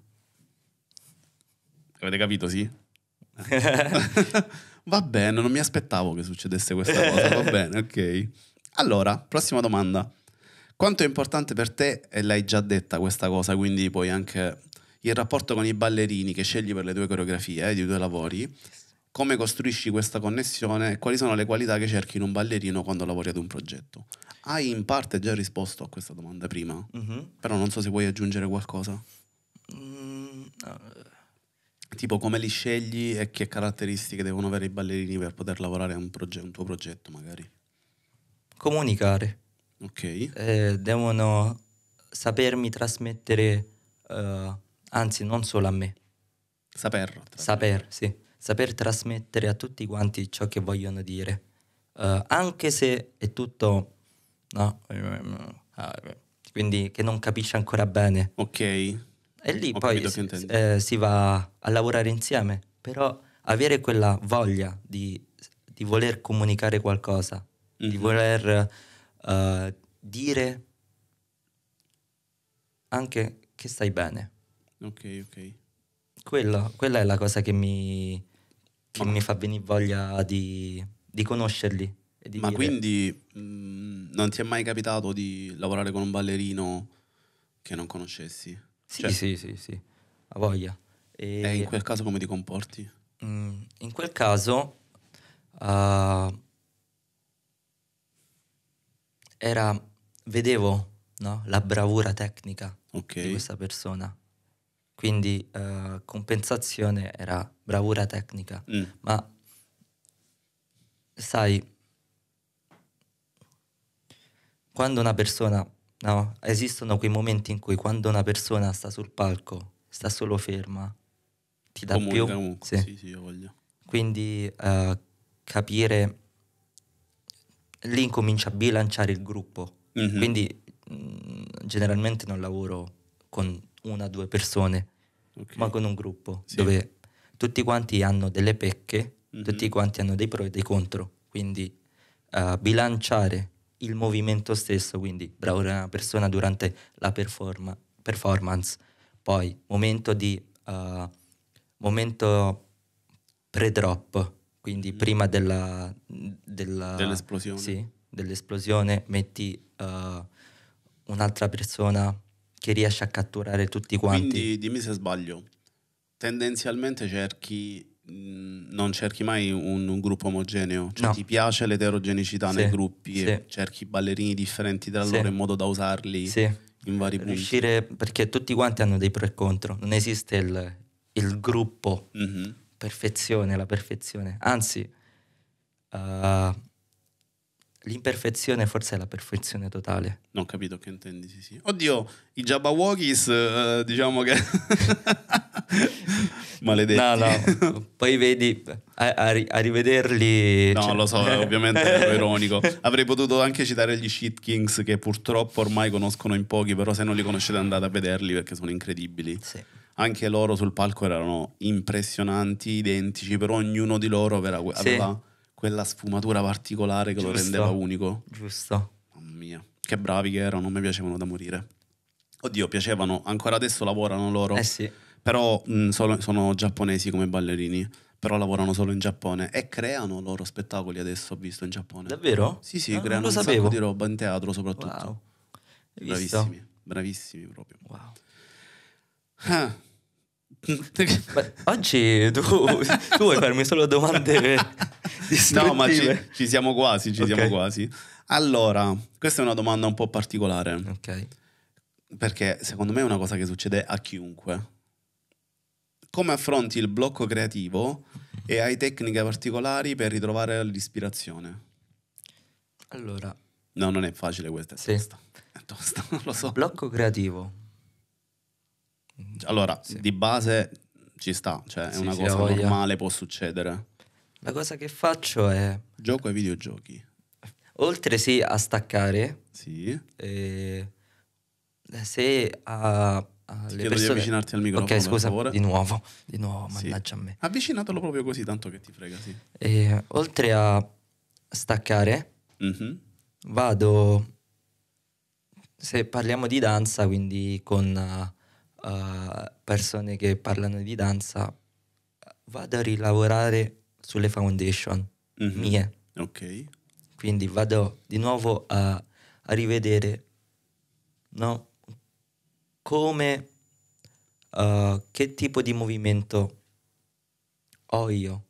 Avete capito, sì? [LAUGHS] [LAUGHS] va bene, non mi aspettavo che succedesse questa cosa, va bene, ok. Allora, prossima domanda. Quanto è importante per te, e l'hai già detta questa cosa, quindi poi anche il rapporto con i ballerini che scegli per le tue coreografie, eh, dei tuoi lavori, come costruisci questa connessione e quali sono le qualità che cerchi in un ballerino quando lavori ad un progetto? Hai in parte già risposto a questa domanda prima, mm-hmm. però non so se vuoi aggiungere qualcosa. Mm, no. Tipo come li scegli e che caratteristiche devono avere i ballerini per poter lavorare a un, proge- un tuo progetto magari comunicare. Ok. Eh, devono sapermi trasmettere, eh, anzi non solo a me. Saperlo. Saper, sì. Saper trasmettere a tutti quanti ciò che vogliono dire. Eh, anche se è tutto... No? Eh, quindi che non capisce ancora bene. Ok. E lì Ho poi si, eh, si va a lavorare insieme. Però avere quella voglia di, di voler comunicare qualcosa mm-hmm. di mhm. voler uh, dire anche che stai bene. Ok, ok. Quello, quella è la cosa che mi, che mi fa venire voglia di, di conoscerli. Di Ma dire. quindi mh, mm, non ti è mai capitato di lavorare con un ballerino che non conoscessi? Sì, cioè, sì, sì, sì, a voglia. E, e in quel caso come ti comporti? Mh, mm, in quel caso uh, era, vedevo no? la bravura tecnica okay. di questa persona. Quindi eh, compensazione era bravura tecnica. Mm. Ma sai, quando una persona, no, esistono quei momenti in cui quando una persona sta sul palco, sta solo ferma, ti dà comunque, più. Comunque, sì. Sì, voglio. Quindi eh, capire lì incomincio a bilanciare il gruppo. Mm-hmm. Quindi mh, mm, generalmente non lavoro con una o due persone, okay. ma con un gruppo sì. dove tutti quanti hanno delle pecche, mm-hmm. tutti quanti hanno dei pro e dei contro. Quindi uh, bilanciare il movimento stesso, quindi bravo una persona durante la performa- performance, poi momento di uh, momento pre-drop, quindi mm. prima della, della, dell'esplosione. Sì, dell'esplosione metti uh, un'altra persona che riesce a catturare tutti quanti. Quindi dimmi se sbaglio, tendenzialmente cerchi, mh, mm, non cerchi mai un, un gruppo omogeneo, cioè no. ti piace l'eterogenicità sì, nei gruppi, sì. cerchi ballerini differenti tra loro in modo da usarli. In vari Riuscire, punti. perché tutti quanti hanno dei pro e contro, non esiste il, il gruppo mm-hmm perfezione, la perfezione. Anzi, uh, l'imperfezione forse è la perfezione totale. Non ho capito che intendi, sì, sì. Oddio, i Jabba uh, diciamo che... [LAUGHS] Maledetti. No, no, poi vedi, a, a, a rivederli... No, cioè... lo so, ovviamente ero ironico. [LAUGHS] Avrei potuto anche citare gli Shit Kings che purtroppo ormai conoscono in pochi, però se non li conoscete andate a vederli perché sono incredibili. Sì anche loro sul palco erano impressionanti, identici, però ognuno di loro aveva, aveva sì. quella sfumatura particolare che Giusto. lo rendeva unico. Giusto. Mamma mia, che bravi che erano, mi piacevano da morire. Oddio, piacevano, ancora adesso lavorano loro. Eh sì. Però mh, sono, sono giapponesi come ballerini però lavorano solo in Giappone e creano loro spettacoli adesso, ho visto in Giappone. Davvero? Sì, sì, ah, no, creano un sapevo. sacco di roba in teatro soprattutto. Wow. Bravissimi, bravissimi proprio. Wow. Ah, oggi tu, tu, vuoi farmi solo domande [LAUGHS] No, ma ci, ci siamo quasi, ci okay. siamo quasi. Allora, questa è una domanda un po' particolare. Ok. Perché secondo me è una cosa che succede a chiunque. Come affronti il blocco creativo e hai tecniche particolari per ritrovare l'ispirazione? Allora... No, non è facile questa. È sì. tosta. È tosta, [LAUGHS] lo so. Blocco creativo. Cioè, allora, sì. di base ci sta, cioè sì, è una sì, cosa normale, può succedere. La cosa che faccio è... Gioco ai videogiochi. Oltre sì a staccare, sì. Eh, eh se a alle ti persone... di avvicinarti al microfono. Ok, scusa, di nuovo, di nuovo, sì. mannaggia a me. Avvicinatelo proprio così, tanto che ti frega, sì. E, eh, oltre a staccare, mm-hmm. vado, se parliamo di danza, quindi con eh, uh, persone che parlano di danza, vado a rilavorare sulle foundation mm-hmm. mie. Ok. Quindi vado di nuovo a, a rivedere no? come, uh, che tipo di movimento ho io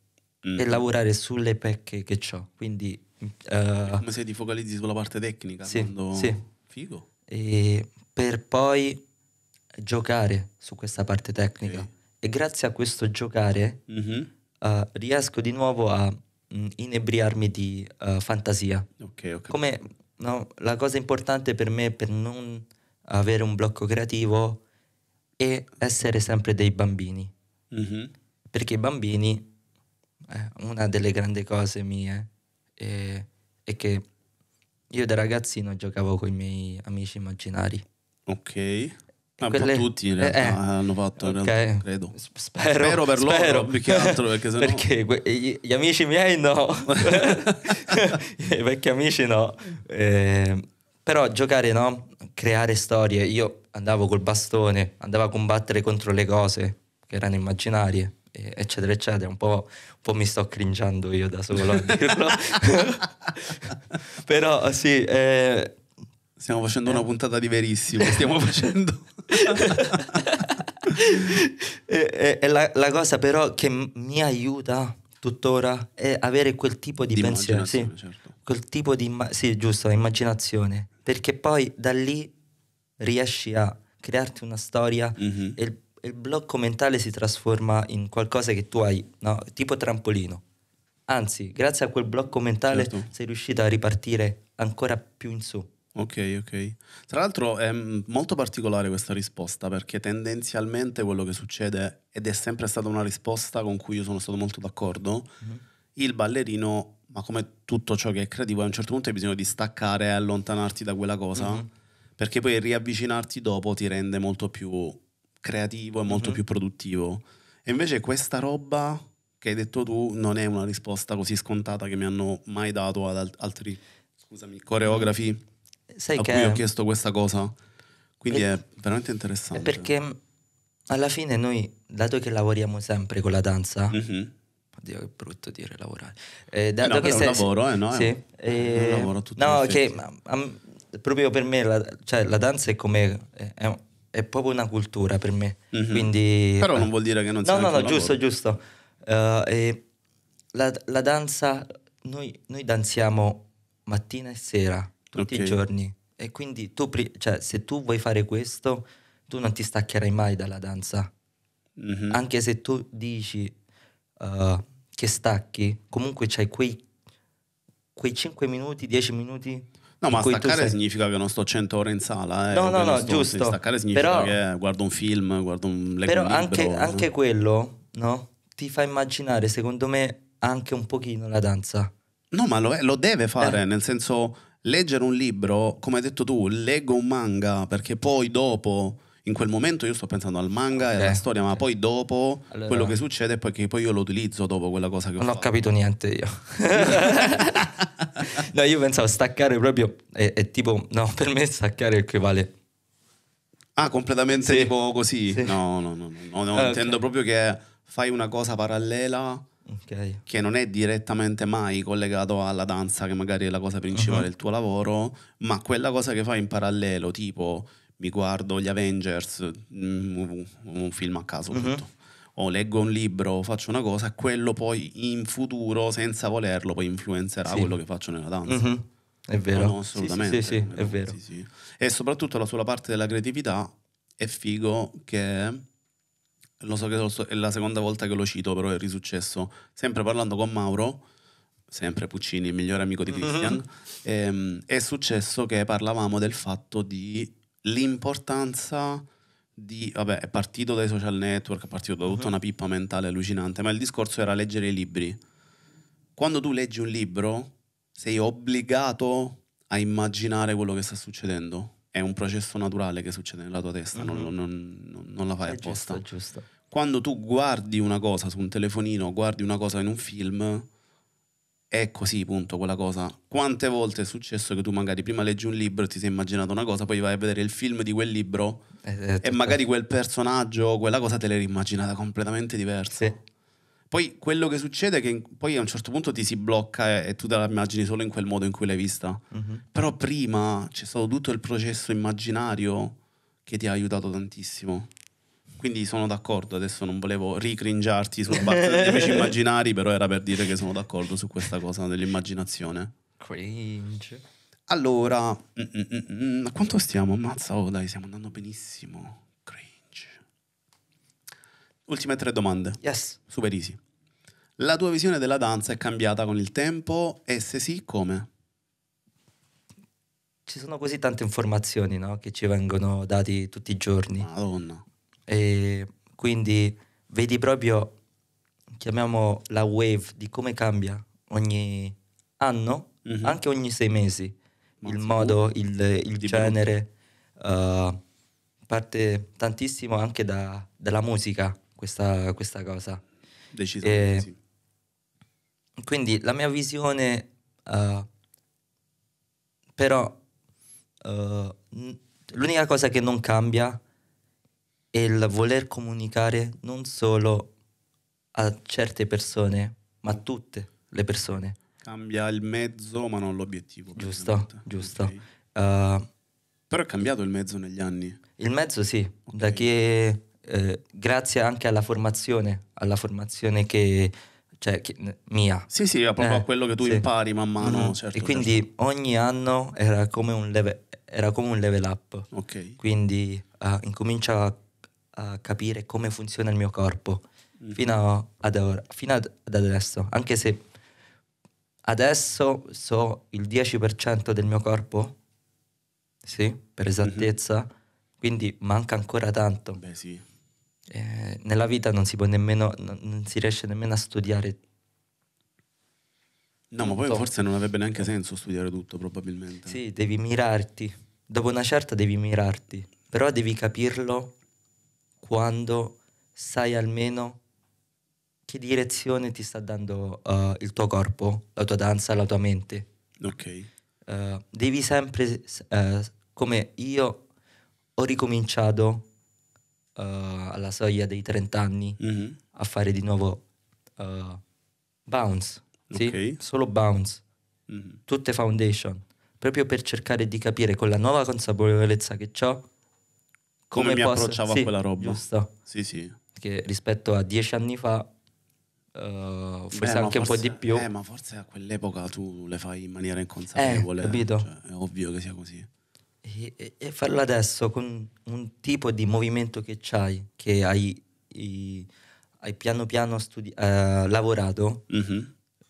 mm. e lavorare sulle pecche che ho. Quindi, uh, come se ti focalizzi sulla parte tecnica? Sì, quando... sì. Figo. E per poi giocare su questa parte tecnica okay. e grazie a questo giocare mm-hmm. uh, riesco di nuovo a mh, mm, inebriarmi di uh, fantasia. Okay, okay. Come no, la cosa importante per me per non avere un blocco creativo è essere sempre dei bambini. Mm-hmm. Perché i bambini, eh, una delle grandi cose mie è, è che io da ragazzino giocavo con i miei amici immaginari. Ok. Ah, quelle... tutti in eh, realtà eh, hanno fatto, okay. realtà, credo. Spero, spero per spero. loro, più che altro, perché sennò... Perché que- gli amici miei no, [LAUGHS] i vecchi amici no. Eh, però giocare no, creare storie, io andavo col bastone, andavo a combattere contro le cose che erano immaginarie, eccetera, eccetera. Un po', un po mi sto cringiando io da solo a dirlo. [LAUGHS] però sì... Eh, Stiamo facendo eh. una puntata di verissimo. Stiamo facendo [LAUGHS] e, e la, la, cosa però che mi aiuta tuttora è avere quel tipo di, di pensiero, sì, certo. quel tipo di imma- sì, giusto, immaginazione, perché poi da lì riesci a crearti una storia mm-hmm. e il, il, blocco mentale si trasforma in qualcosa che tu hai, no? tipo trampolino. Anzi, grazie a quel blocco mentale certo. sei riuscito a ripartire ancora più in su. Ok, ok. Tra l'altro è mm, molto particolare questa risposta perché tendenzialmente quello che succede, ed è sempre stata una risposta con cui io sono stato molto d'accordo, mm-hmm. il ballerino, ma come tutto ciò che è creativo, a un certo punto hai bisogno di staccare e allontanarti da quella cosa, mm-hmm. perché poi riavvicinarti dopo ti rende molto più creativo e molto mm-hmm. più produttivo. E invece questa roba che hai detto tu non è una risposta così scontata che mi hanno mai dato ad alt- altri, scusami, coreografi Sai a che... cui ho chiesto questa cosa. Quindi per... è veramente interessante. Perché alla fine noi, dato che lavoriamo sempre con la danza, mm-hmm. oddio che brutto dire lavorare, eh, da, eh no, da questa... è un lavoro, eh, no? Sì. Eh, è eh, un lavoro tutto No, che ma, am, proprio per me la, cioè, la danza è come... È, è, proprio una cultura per me. Mm-hmm. Quindi, Però eh, non vuol dire che non sia No, no, no, giusto, giusto. Uh, eh, la, la, danza, noi, noi danziamo mattina e sera tutti okay. i giorni. E quindi tu, cioè, se tu vuoi fare questo, tu non ti staccherai mai dalla danza. Mm-hmm. Anche se tu dici uh, che stacchi, comunque c'hai quei, quei 5 minuti, 10 minuti. No, ma staccare sei... significa che non sto 100 ore in sala. Eh, no, no, no, sto, giusto. Staccare significa però, che guardo un film, guardo un Lego Però anche, libro, anche eh. no? quello, no? Ti fa immaginare, secondo me, anche un pochino la danza. No, ma lo, lo deve eh. fare, eh. nel senso leggere un libro, come hai detto tu, leggo un manga perché poi dopo in quel momento io sto pensando al manga okay. e alla eh, storia, ma okay. poi dopo allora... quello che succede è perché poi io lo utilizzo dopo quella cosa che ho Non ho capito niente io. [LAUGHS] no, io pensavo staccare proprio è, è, tipo no, [LAUGHS] per me staccare equivale Ah, completamente sì. tipo così. Sì. No, no, no, no, no, no ah, okay. intendo proprio che fai una cosa parallela okay. che non è direttamente mai collegato alla danza, che magari è la cosa principale uh-huh. del tuo lavoro, ma quella cosa che fai in parallelo, tipo mi guardo gli Avengers, mm, un film a caso, uh-huh. o leggo un libro, faccio una cosa, quello poi in futuro, senza volerlo, poi influenzerà sì. quello che faccio nella danza. Uh-huh. È vero. No, assolutamente. Sì, sì, sì, è vero. E soprattutto la, sulla parte della creatività è figo che lo so che è la seconda volta che lo cito, però è risuccesso, sempre parlando con Mauro, sempre Puccini, il migliore amico di mhm. Christian, ehm, è successo che parlavamo del fatto di l'importanza di... Vabbè, è partito dai social network, è partito da tutta mhm. una pippa mentale allucinante, ma il discorso era leggere i libri. Quando tu leggi un libro sei obbligato a immaginare quello che sta succedendo è un processo naturale che succede nella tua testa, mm-hmm. non, non, non, non, la fai è apposta. Giusto, giusto. Quando tu guardi una cosa su un telefonino, guardi una cosa in un film, è così, punto, quella cosa. Quante volte è successo che tu magari prima leggi un libro, e ti sei immaginato una cosa, poi vai a vedere il film di quel libro eh, eh, e magari quel personaggio, quella cosa te l'hai immaginata completamente diversa. Sì. Poi quello che succede è che poi a un certo punto ti si blocca e, e tu te la immagini solo in quel modo in cui l'hai vista. Mm-hmm. Però prima c'è stato tutto il processo immaginario che ti ha aiutato tantissimo. Quindi sono d'accordo, adesso non volevo ricringiarti sul battere [LAUGHS] dei nemici immaginari, però era per dire che sono d'accordo su questa cosa dell'immaginazione. Cringe. Allora, mm, mm, mm, a quanto stiamo? Ammazza, oh dai, stiamo andando benissimo. Ultime tre domande. Yes. Super easy. La tua visione della danza è cambiata con il tempo e se sì, come? Ci sono così tante informazioni no? che ci vengono dati tutti i giorni. Madonna. E quindi vedi proprio, chiamiamo la wave di come cambia ogni anno, mm-hmm. anche ogni sei mesi, Ma il modo, il, il genere, uh, parte tantissimo anche da, dalla musica questa, questa cosa. Decisamente e eh, sì. Quindi la mia visione, uh, però, uh, l'unica cosa che non cambia è il voler comunicare non solo a certe persone, ma a tutte le persone. Cambia il mezzo, ma non l'obiettivo. Giusto, giusto. Okay. Uh, però è cambiato il mezzo negli anni. Il mezzo sì, okay. da che eh, grazie anche alla formazione, alla formazione che, cioè, che, mia. Sì, sì, proprio eh, a quello che tu sì. impari man mano. Mm, certo, e quindi certo. ogni anno era come un level, come un level up. Okay. Quindi uh, incomincio a, a, capire come funziona il mio corpo mm. fino, ad ora, fino ad adesso, anche se adesso so il 10% del mio corpo, sì, per mm-hmm. esattezza, mm-hmm. quindi manca ancora tanto. Beh sì eh, nella vita non si può nemmeno, non si riesce nemmeno a studiare. No, ma poi forse non avrebbe neanche senso studiare tutto, probabilmente. Sì, devi mirarti. Dopo una certa devi mirarti, però devi capirlo quando sai almeno che direzione ti sta dando uh, il tuo corpo, la tua danza, la tua mente. Ok. Uh, devi sempre, uh, come io ho ricominciato uh, alla soglia dei 30 anni mm-hmm. a fare di nuovo uh, bounce, okay. sì? solo bounce, mm-hmm. tutte foundation, proprio per cercare di capire con la nuova consapevolezza che ho come, come mi posso... approcciavo sì, a quella roba. Giusto. Sì, sì. Che rispetto a dieci anni fa Uh, forse Beh, anche forse, un po' di più. Eh, ma forse a quell'epoca tu le fai in maniera inconsapevole. Eh, capito? Cioè, è ovvio che sia così. E, e farlo adesso con un tipo di movimento che hai, che hai, i, hai piano piano studi- eh, lavorato, mm-hmm.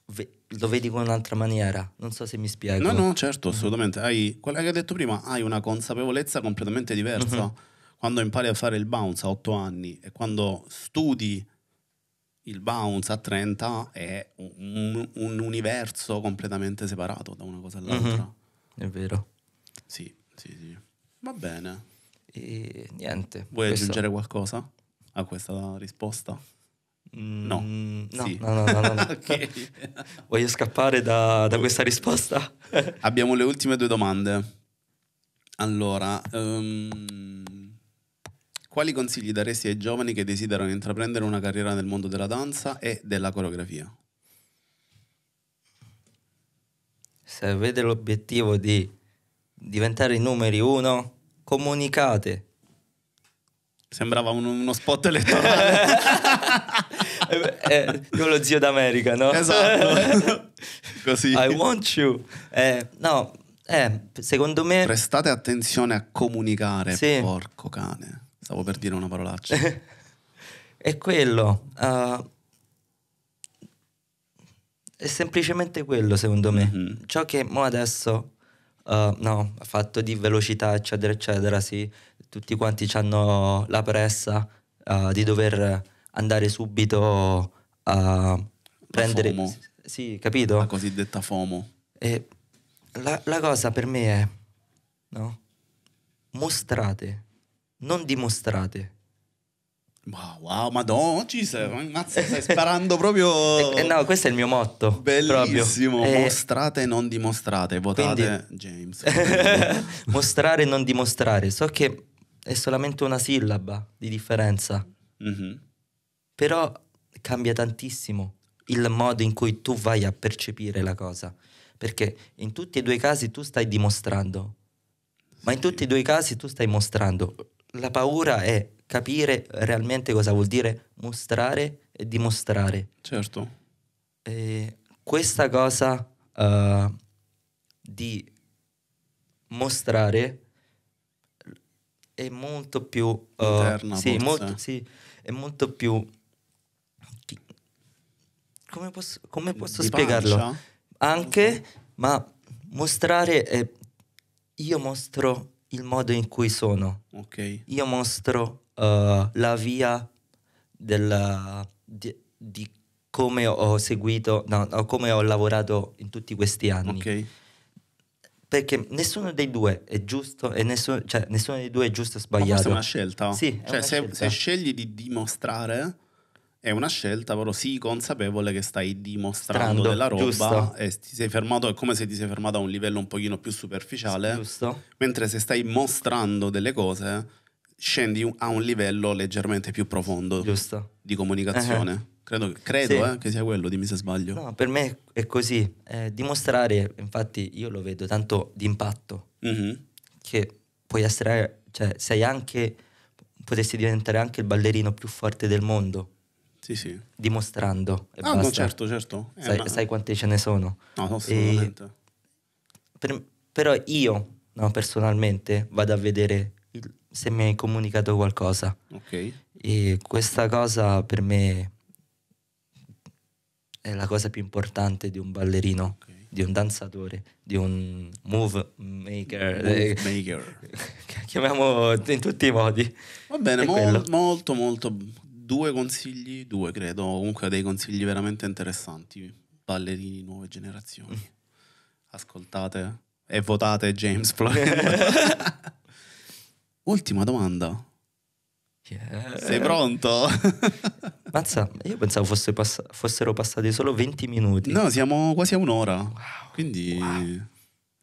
ve- lo vedi con un'altra maniera. Non so se mi spiego. No, no, certo, mm-hmm. assolutamente. Mm-hmm. Hai, quella che hai detto prima, hai una consapevolezza completamente diversa. Mm-hmm. Quando impari a fare il bounce a 8 anni e quando studi il bounce a 30 è un, un universo completamente separato da una cosa all'altra. Mm-hmm. È vero. Sì. Sì, sì. Va bene. E niente. Vuoi questo... aggiungere qualcosa a questa risposta? Mm, no. Mm, no, sì. no, no, no, no, no. [LAUGHS] okay. [LAUGHS] Voglio scappare da, da questa risposta. [LAUGHS] Abbiamo le ultime due domande. Allora, um, quali consigli daresti ai giovani che desiderano intraprendere una carriera nel mondo della danza e della coreografia? Se avete l'obiettivo di diventare i numeri uno, comunicate. Sembrava un, uno spot elettorale. [LAUGHS] eh, eh, lo zio d'America, no? Esatto. [LAUGHS] Così. I want you. Eh, no, eh, secondo me... Prestate attenzione a comunicare, sì. porco cane. Stavo per dire una parolaccia. [LAUGHS] è quello. Uh, è semplicemente quello, secondo me. Mm-hmm. Ciò che mo adesso Uh, no, fatto di velocità, eccetera, eccetera, sì. Tutti quanti hanno la pressa uh, di dover andare subito a prendere... FOMO. Sì, capito? La cosiddetta FOMO. E la, la cosa per me è, no? Mostrate, non dimostrate. Wow, wow madonna, ci sei, mazza, stai [LAUGHS] sparando proprio... Eh, no, questo è il mio motto. Bellissimo, proprio. Eh. mostrate e non dimostrate, votate Quindi... James. [LAUGHS] Mostrare e non dimostrare, so che è solamente una sillaba di differenza, mm-hmm. però cambia tantissimo il modo in cui tu vai a percepire la cosa, perché in tutti e due i casi tu stai dimostrando, ma in tutti e due i casi tu stai mostrando. La paura è capire realmente cosa vuol dire mostrare e dimostrare. Certo. E questa cosa uh, di mostrare è molto più... Uh, Interna, sì, molto, sì, è molto più... Come posso, come posso spiegarlo? Pancia? Anche, okay. ma mostrare è... Io mostro il modo in cui sono. Ok. Io mostro uh, la via della, di, di, come ho seguito, no, come ho lavorato in tutti questi anni. Okay. Perché nessuno dei due è giusto e nessuno, cioè, nessuno dei due è giusto o sbagliato. Ma è una scelta. Sì, cioè, se, scelta. se scegli di dimostrare è una scelta, però sii consapevole che stai dimostrando Strando, della roba giusto. e ti sei fermato, è come se ti sei fermato a un livello un pochino più superficiale, giusto. mentre se stai mostrando delle cose scendi a un livello leggermente più profondo Giusto. di comunicazione. Uh-huh. Credo, credo sì. eh, che sia quello, dimmi se sbaglio. No, per me è così. Eh, dimostrare, infatti io lo vedo tanto di impatto, mm-hmm. che puoi essere, cioè sei anche, potresti diventare anche il ballerino più forte del mondo. Sì, sì. Dimostrando. E ah, no, certo, certo. Eh, sai, ma... sai quante ce ne sono. No, no assolutamente. Per, però io, no, personalmente, vado a vedere se mi hai comunicato qualcosa. Ok. E questa cosa per me è la cosa più importante di un ballerino, okay. di un danzatore, di un move maker. Move eh, maker. [LAUGHS] Chiamiamo in tutti i modi. Va bene, mol- molto molto. Due consigli, due credo, comunque dei consigli veramente interessanti. Ballerini nuove generazioni. Mm. Ascoltate e votate James Floyd. [LAUGHS] [LAUGHS] Ultima domanda. Yeah. Sei pronto? [LAUGHS] Mazza, io pensavo fosse pass fossero passati solo 20 minuti. No, siamo quasi a un'ora. Wow. Quindi... Wow.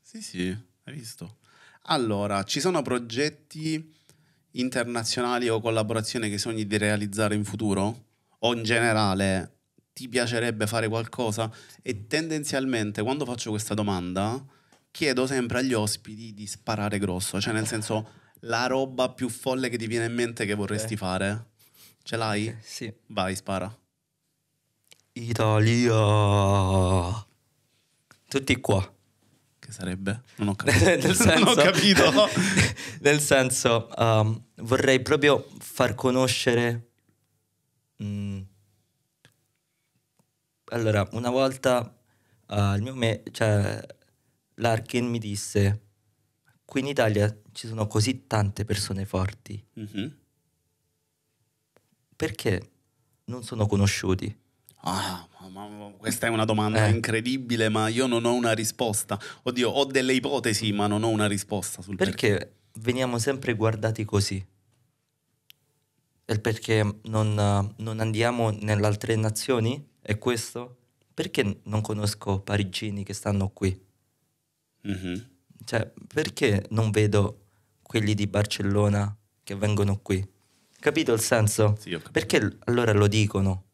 Sì, sì, hai visto. Allora, ci sono progetti internazionali o collaborazioni che sogni di realizzare in futuro? O in generale ti piacerebbe fare qualcosa? E tendenzialmente quando faccio questa domanda chiedo sempre agli ospiti di sparare grosso, cioè nel senso la roba più folle che ti viene in mente che vorresti eh. fare? Ce l'hai? Eh, sì. Vai, spara. Italia. Tutti qua. Che sarebbe? Non ho [LAUGHS] capito. nel senso, ho [LAUGHS] capito. [LAUGHS] nel senso um, vorrei proprio far conoscere... Mm. Allora, una volta uh, il mio me- cioè, l'Arkin mi disse, qui in Italia ci sono così tante persone forti, mm-hmm. perché non sono conosciuti? Ah, ma, ma, questa è una domanda eh. incredibile, ma io non ho una risposta. Oddio, ho delle ipotesi, ma non ho una risposta sul perché. Perché veniamo sempre guardati così? È perché non, non andiamo nelle altre nazioni? È questo? Perché non conosco parigini che stanno qui? Mm-hmm. Cioè, perché non vedo quelli di Barcellona che vengono qui? Capito il senso? Sì, capito. Perché allora lo dicono?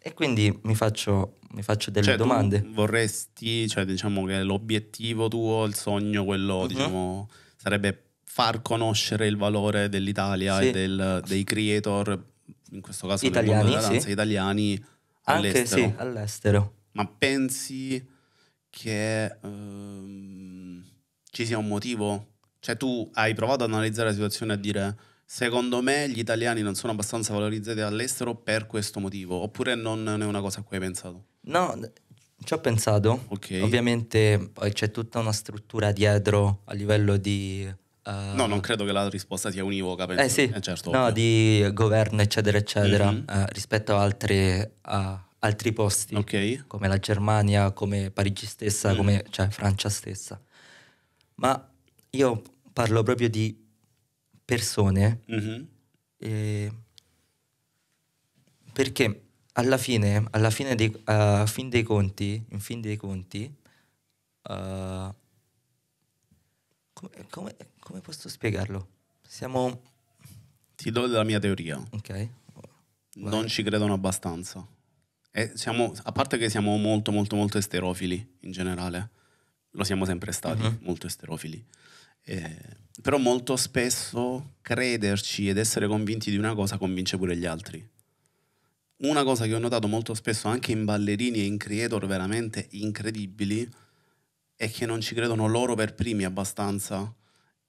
E quindi mi faccio, mi faccio delle cioè, domande. vorresti, cioè diciamo che l'obiettivo tuo, il sogno, quello uh-huh. diciamo, sarebbe far conoscere il valore dell'Italia sì. e del, dei creator, in questo caso italiani, danza, sì. italiani all'estero. Anche, sì, all'estero. Ma pensi perché um, ehm, ci sia un motivo. Cioè tu hai provato ad analizzare la situazione e a dire secondo me gli italiani non sono abbastanza valorizzati all'estero per questo motivo, oppure non è una cosa a cui hai pensato? No, ci ho pensato. Okay. Ovviamente c'è tutta una struttura dietro a livello di... Uh, no, non credo che la risposta sia univoca. Penso. Eh sì, eh, certo, no, di governo, eccetera, eccetera, mm-hmm. uh, rispetto a altre... Uh, altri posti, okay. come la Germania, come Parigi stessa, mm. come cioè, Francia stessa. Ma io parlo proprio di persone mm-hmm. eh, perché alla fine, alla fine dei, uh, fin dei conti, in fin dei conti, uh, come, come, come posso spiegarlo? Siamo... Ti do la mia teoria. Ok. Vai. Non ci credono abbastanza. E siamo, a parte che siamo molto, molto, molto esterofili in generale, lo siamo sempre stati, uh-huh. molto esterofili. Eh, però molto spesso crederci ed essere convinti di una cosa convince pure gli altri. Una cosa che ho notato molto spesso anche in ballerini e in creator veramente incredibili è che non ci credono loro per primi abbastanza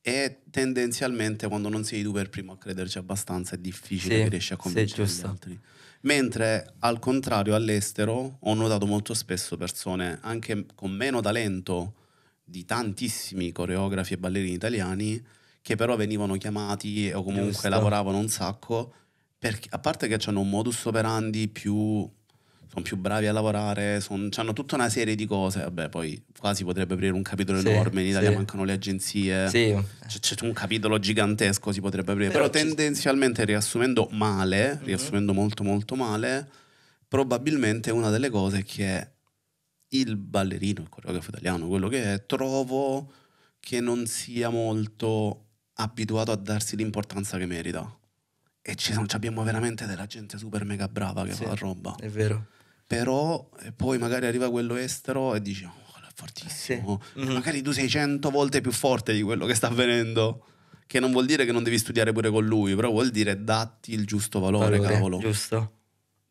e tendenzialmente quando non sei tu per primo a crederci abbastanza è difficile sì, che riesci a convincere sì, gli altri mentre al contrario all'estero ho notato molto spesso persone anche con meno talento di tantissimi coreografi e ballerini italiani che però venivano chiamati o comunque Giusto. lavoravano un sacco perché, a parte che hanno un modus operandi più sono più bravi a lavorare, son, hanno tutta una serie di cose. Vabbè, poi quasi potrebbe aprire un capitolo sì, enorme. In Italia sì. mancano le agenzie, sì. c'è, c'è, un capitolo gigantesco. Si potrebbe aprire, però, però tendenzialmente, riassumendo male, mm-hmm. riassumendo molto, molto male, probabilmente una delle cose che il ballerino, il coreografo italiano, quello che è, trovo che non sia molto abituato a darsi l'importanza che merita. E ci sono, abbiamo veramente della gente super mega brava che sì, fa roba. È vero però eh, poi magari arriva quello estero e dici, oh, quello è fortissimo, sì. mm-hmm. magari tu sei cento volte più forte di quello che sta avvenendo che non vuol dire che non devi studiare pure con lui, però vuol dire datti il giusto valore, valore cavolo. Giusto.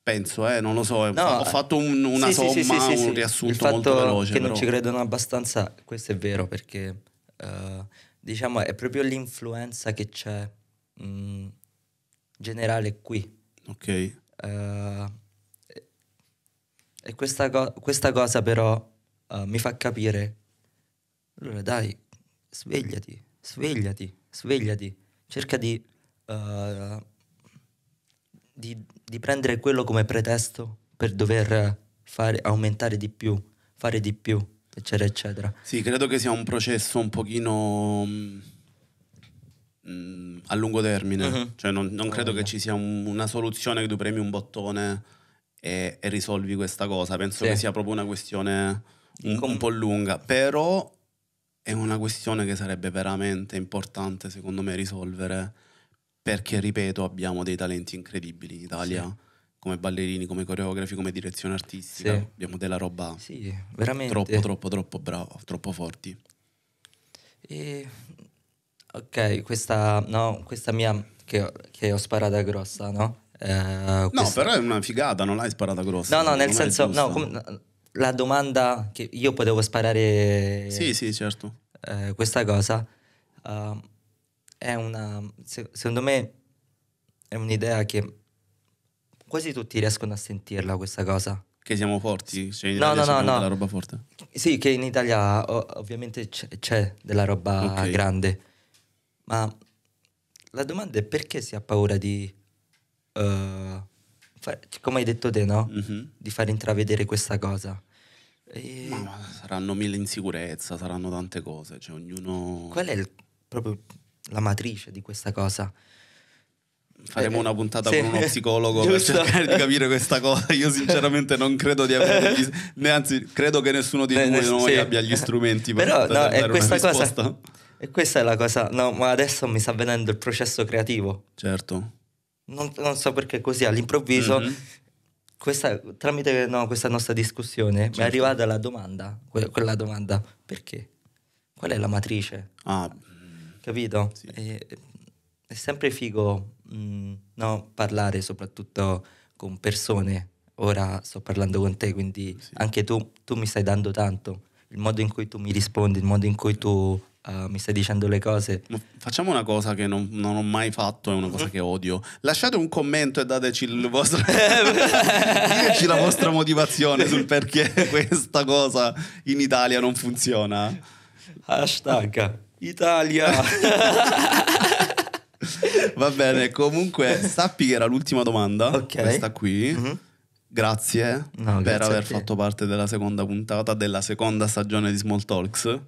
Penso, eh, non lo so, eh, no, ho fatto un, una sì, somma, sì, sì, un riassunto molto veloce. Che però. non ci credono abbastanza, questo è vero, perché uh, diciamo è proprio l'influenza che c'è mh, mm, generale qui. Ok. Uh, e questa, co- questa cosa però uh, mi fa capire, allora dai, svegliati, svegliati, svegliati, cerca di, uh, di, di prendere quello come pretesto per dover fare, aumentare di più, fare di più, eccetera, eccetera. Sì, credo che sia un processo un pochino mh, mm, mm, a lungo termine, uh-huh. cioè non, non credo oh, che ci sia un, una soluzione che tu premi un bottone e, e risolvi questa cosa. Penso sì. che sia proprio una questione un, un po' lunga, però è una questione che sarebbe veramente importante secondo me risolvere perché, ripeto, abbiamo dei talenti incredibili in Italia. Sì come ballerini, come coreografi, come direzione artistica. Sì. Abbiamo della roba sì, veramente. troppo, troppo, troppo brava, troppo forti. E... Ok, questa, no, questa mia che, che ho sparata grossa, no? Uh, no, però è una figata, non l'hai sparata grossa. No, no, nel senso, no, com- la domanda che io potevo sparare. Sì, sì, certo. Eh, questa cosa uh, è una. Se, secondo me è un'idea che quasi tutti riescono a sentirla, questa cosa. Che siamo forti? Cioè no, no, no, no. roba forte. Sì, che in Italia ovviamente c- c'è, della roba okay. grande, ma la domanda è perché si ha paura di uh, come hai detto te, no? Mm-hmm. Di far intravedere questa cosa. E... No, saranno mille insicurezze, saranno tante cose, cioè ognuno... Qual è il, proprio la matrice di questa cosa? Faremo eh, una puntata sì. con uno psicologo [LAUGHS] Giusto. per cercare di capire questa cosa. Io sinceramente non credo di avere degli, né, anzi, credo che nessuno di Beh, noi sì. abbia gli strumenti per Però, no, è questa cosa. E questa è la cosa. No, ma adesso mi sta avvenendo il processo creativo. Certo non, non so perché così all'improvviso, mm-hmm. questa, tramite no, questa nostra discussione certo. mi è certo. arrivata la domanda, quella domanda, perché? Qual è la matrice? Ah. Capito? Sì. È, è, sempre figo mh, mm, no, parlare soprattutto con persone. Ora sto parlando con te, quindi sì. anche tu, tu mi stai dando tanto il modo in cui tu mi rispondi, il modo in cui tu Uh, mi stai dicendo le cose. Facciamo una cosa che non, non ho mai fatto, è una cosa che odio. Lasciate un commento e dateci il vostro. [LAUGHS] Direci la vostra motivazione sul perché questa cosa in Italia non funziona. Hashtag Italia. [LAUGHS] Va bene, comunque sappi che era l'ultima domanda, okay. questa qui. Mm-hmm. Grazie no, per grazie aver fatto parte della seconda puntata della seconda stagione di Small Talks.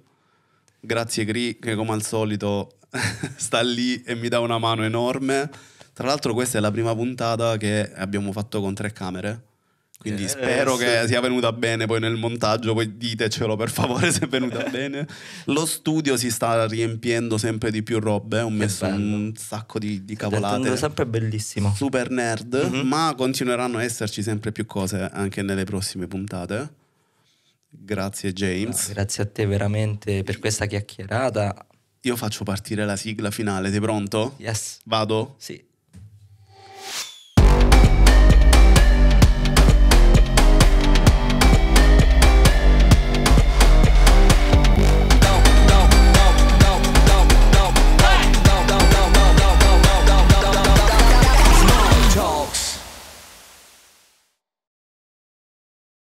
Grazie Gri che come al solito [LAUGHS] sta lì e mi dà una mano enorme. Tra l'altro questa è la prima puntata che abbiamo fatto con tre camere. Quindi eh, spero sì. che sia venuta bene poi nel montaggio, poi ditecelo per favore se è venuta [LAUGHS] bene. Lo studio si sta riempiendo sempre di più robe, ho messo un sacco di, di cavolate. È sempre bellissimo. Super nerd, mm-hmm. ma continueranno a esserci sempre più cose anche nelle prossime puntate. Grazie James. No, ah, grazie a te veramente per questa chiacchierata. Io faccio partire la sigla finale, sei pronto? Yes. Vado? Sì.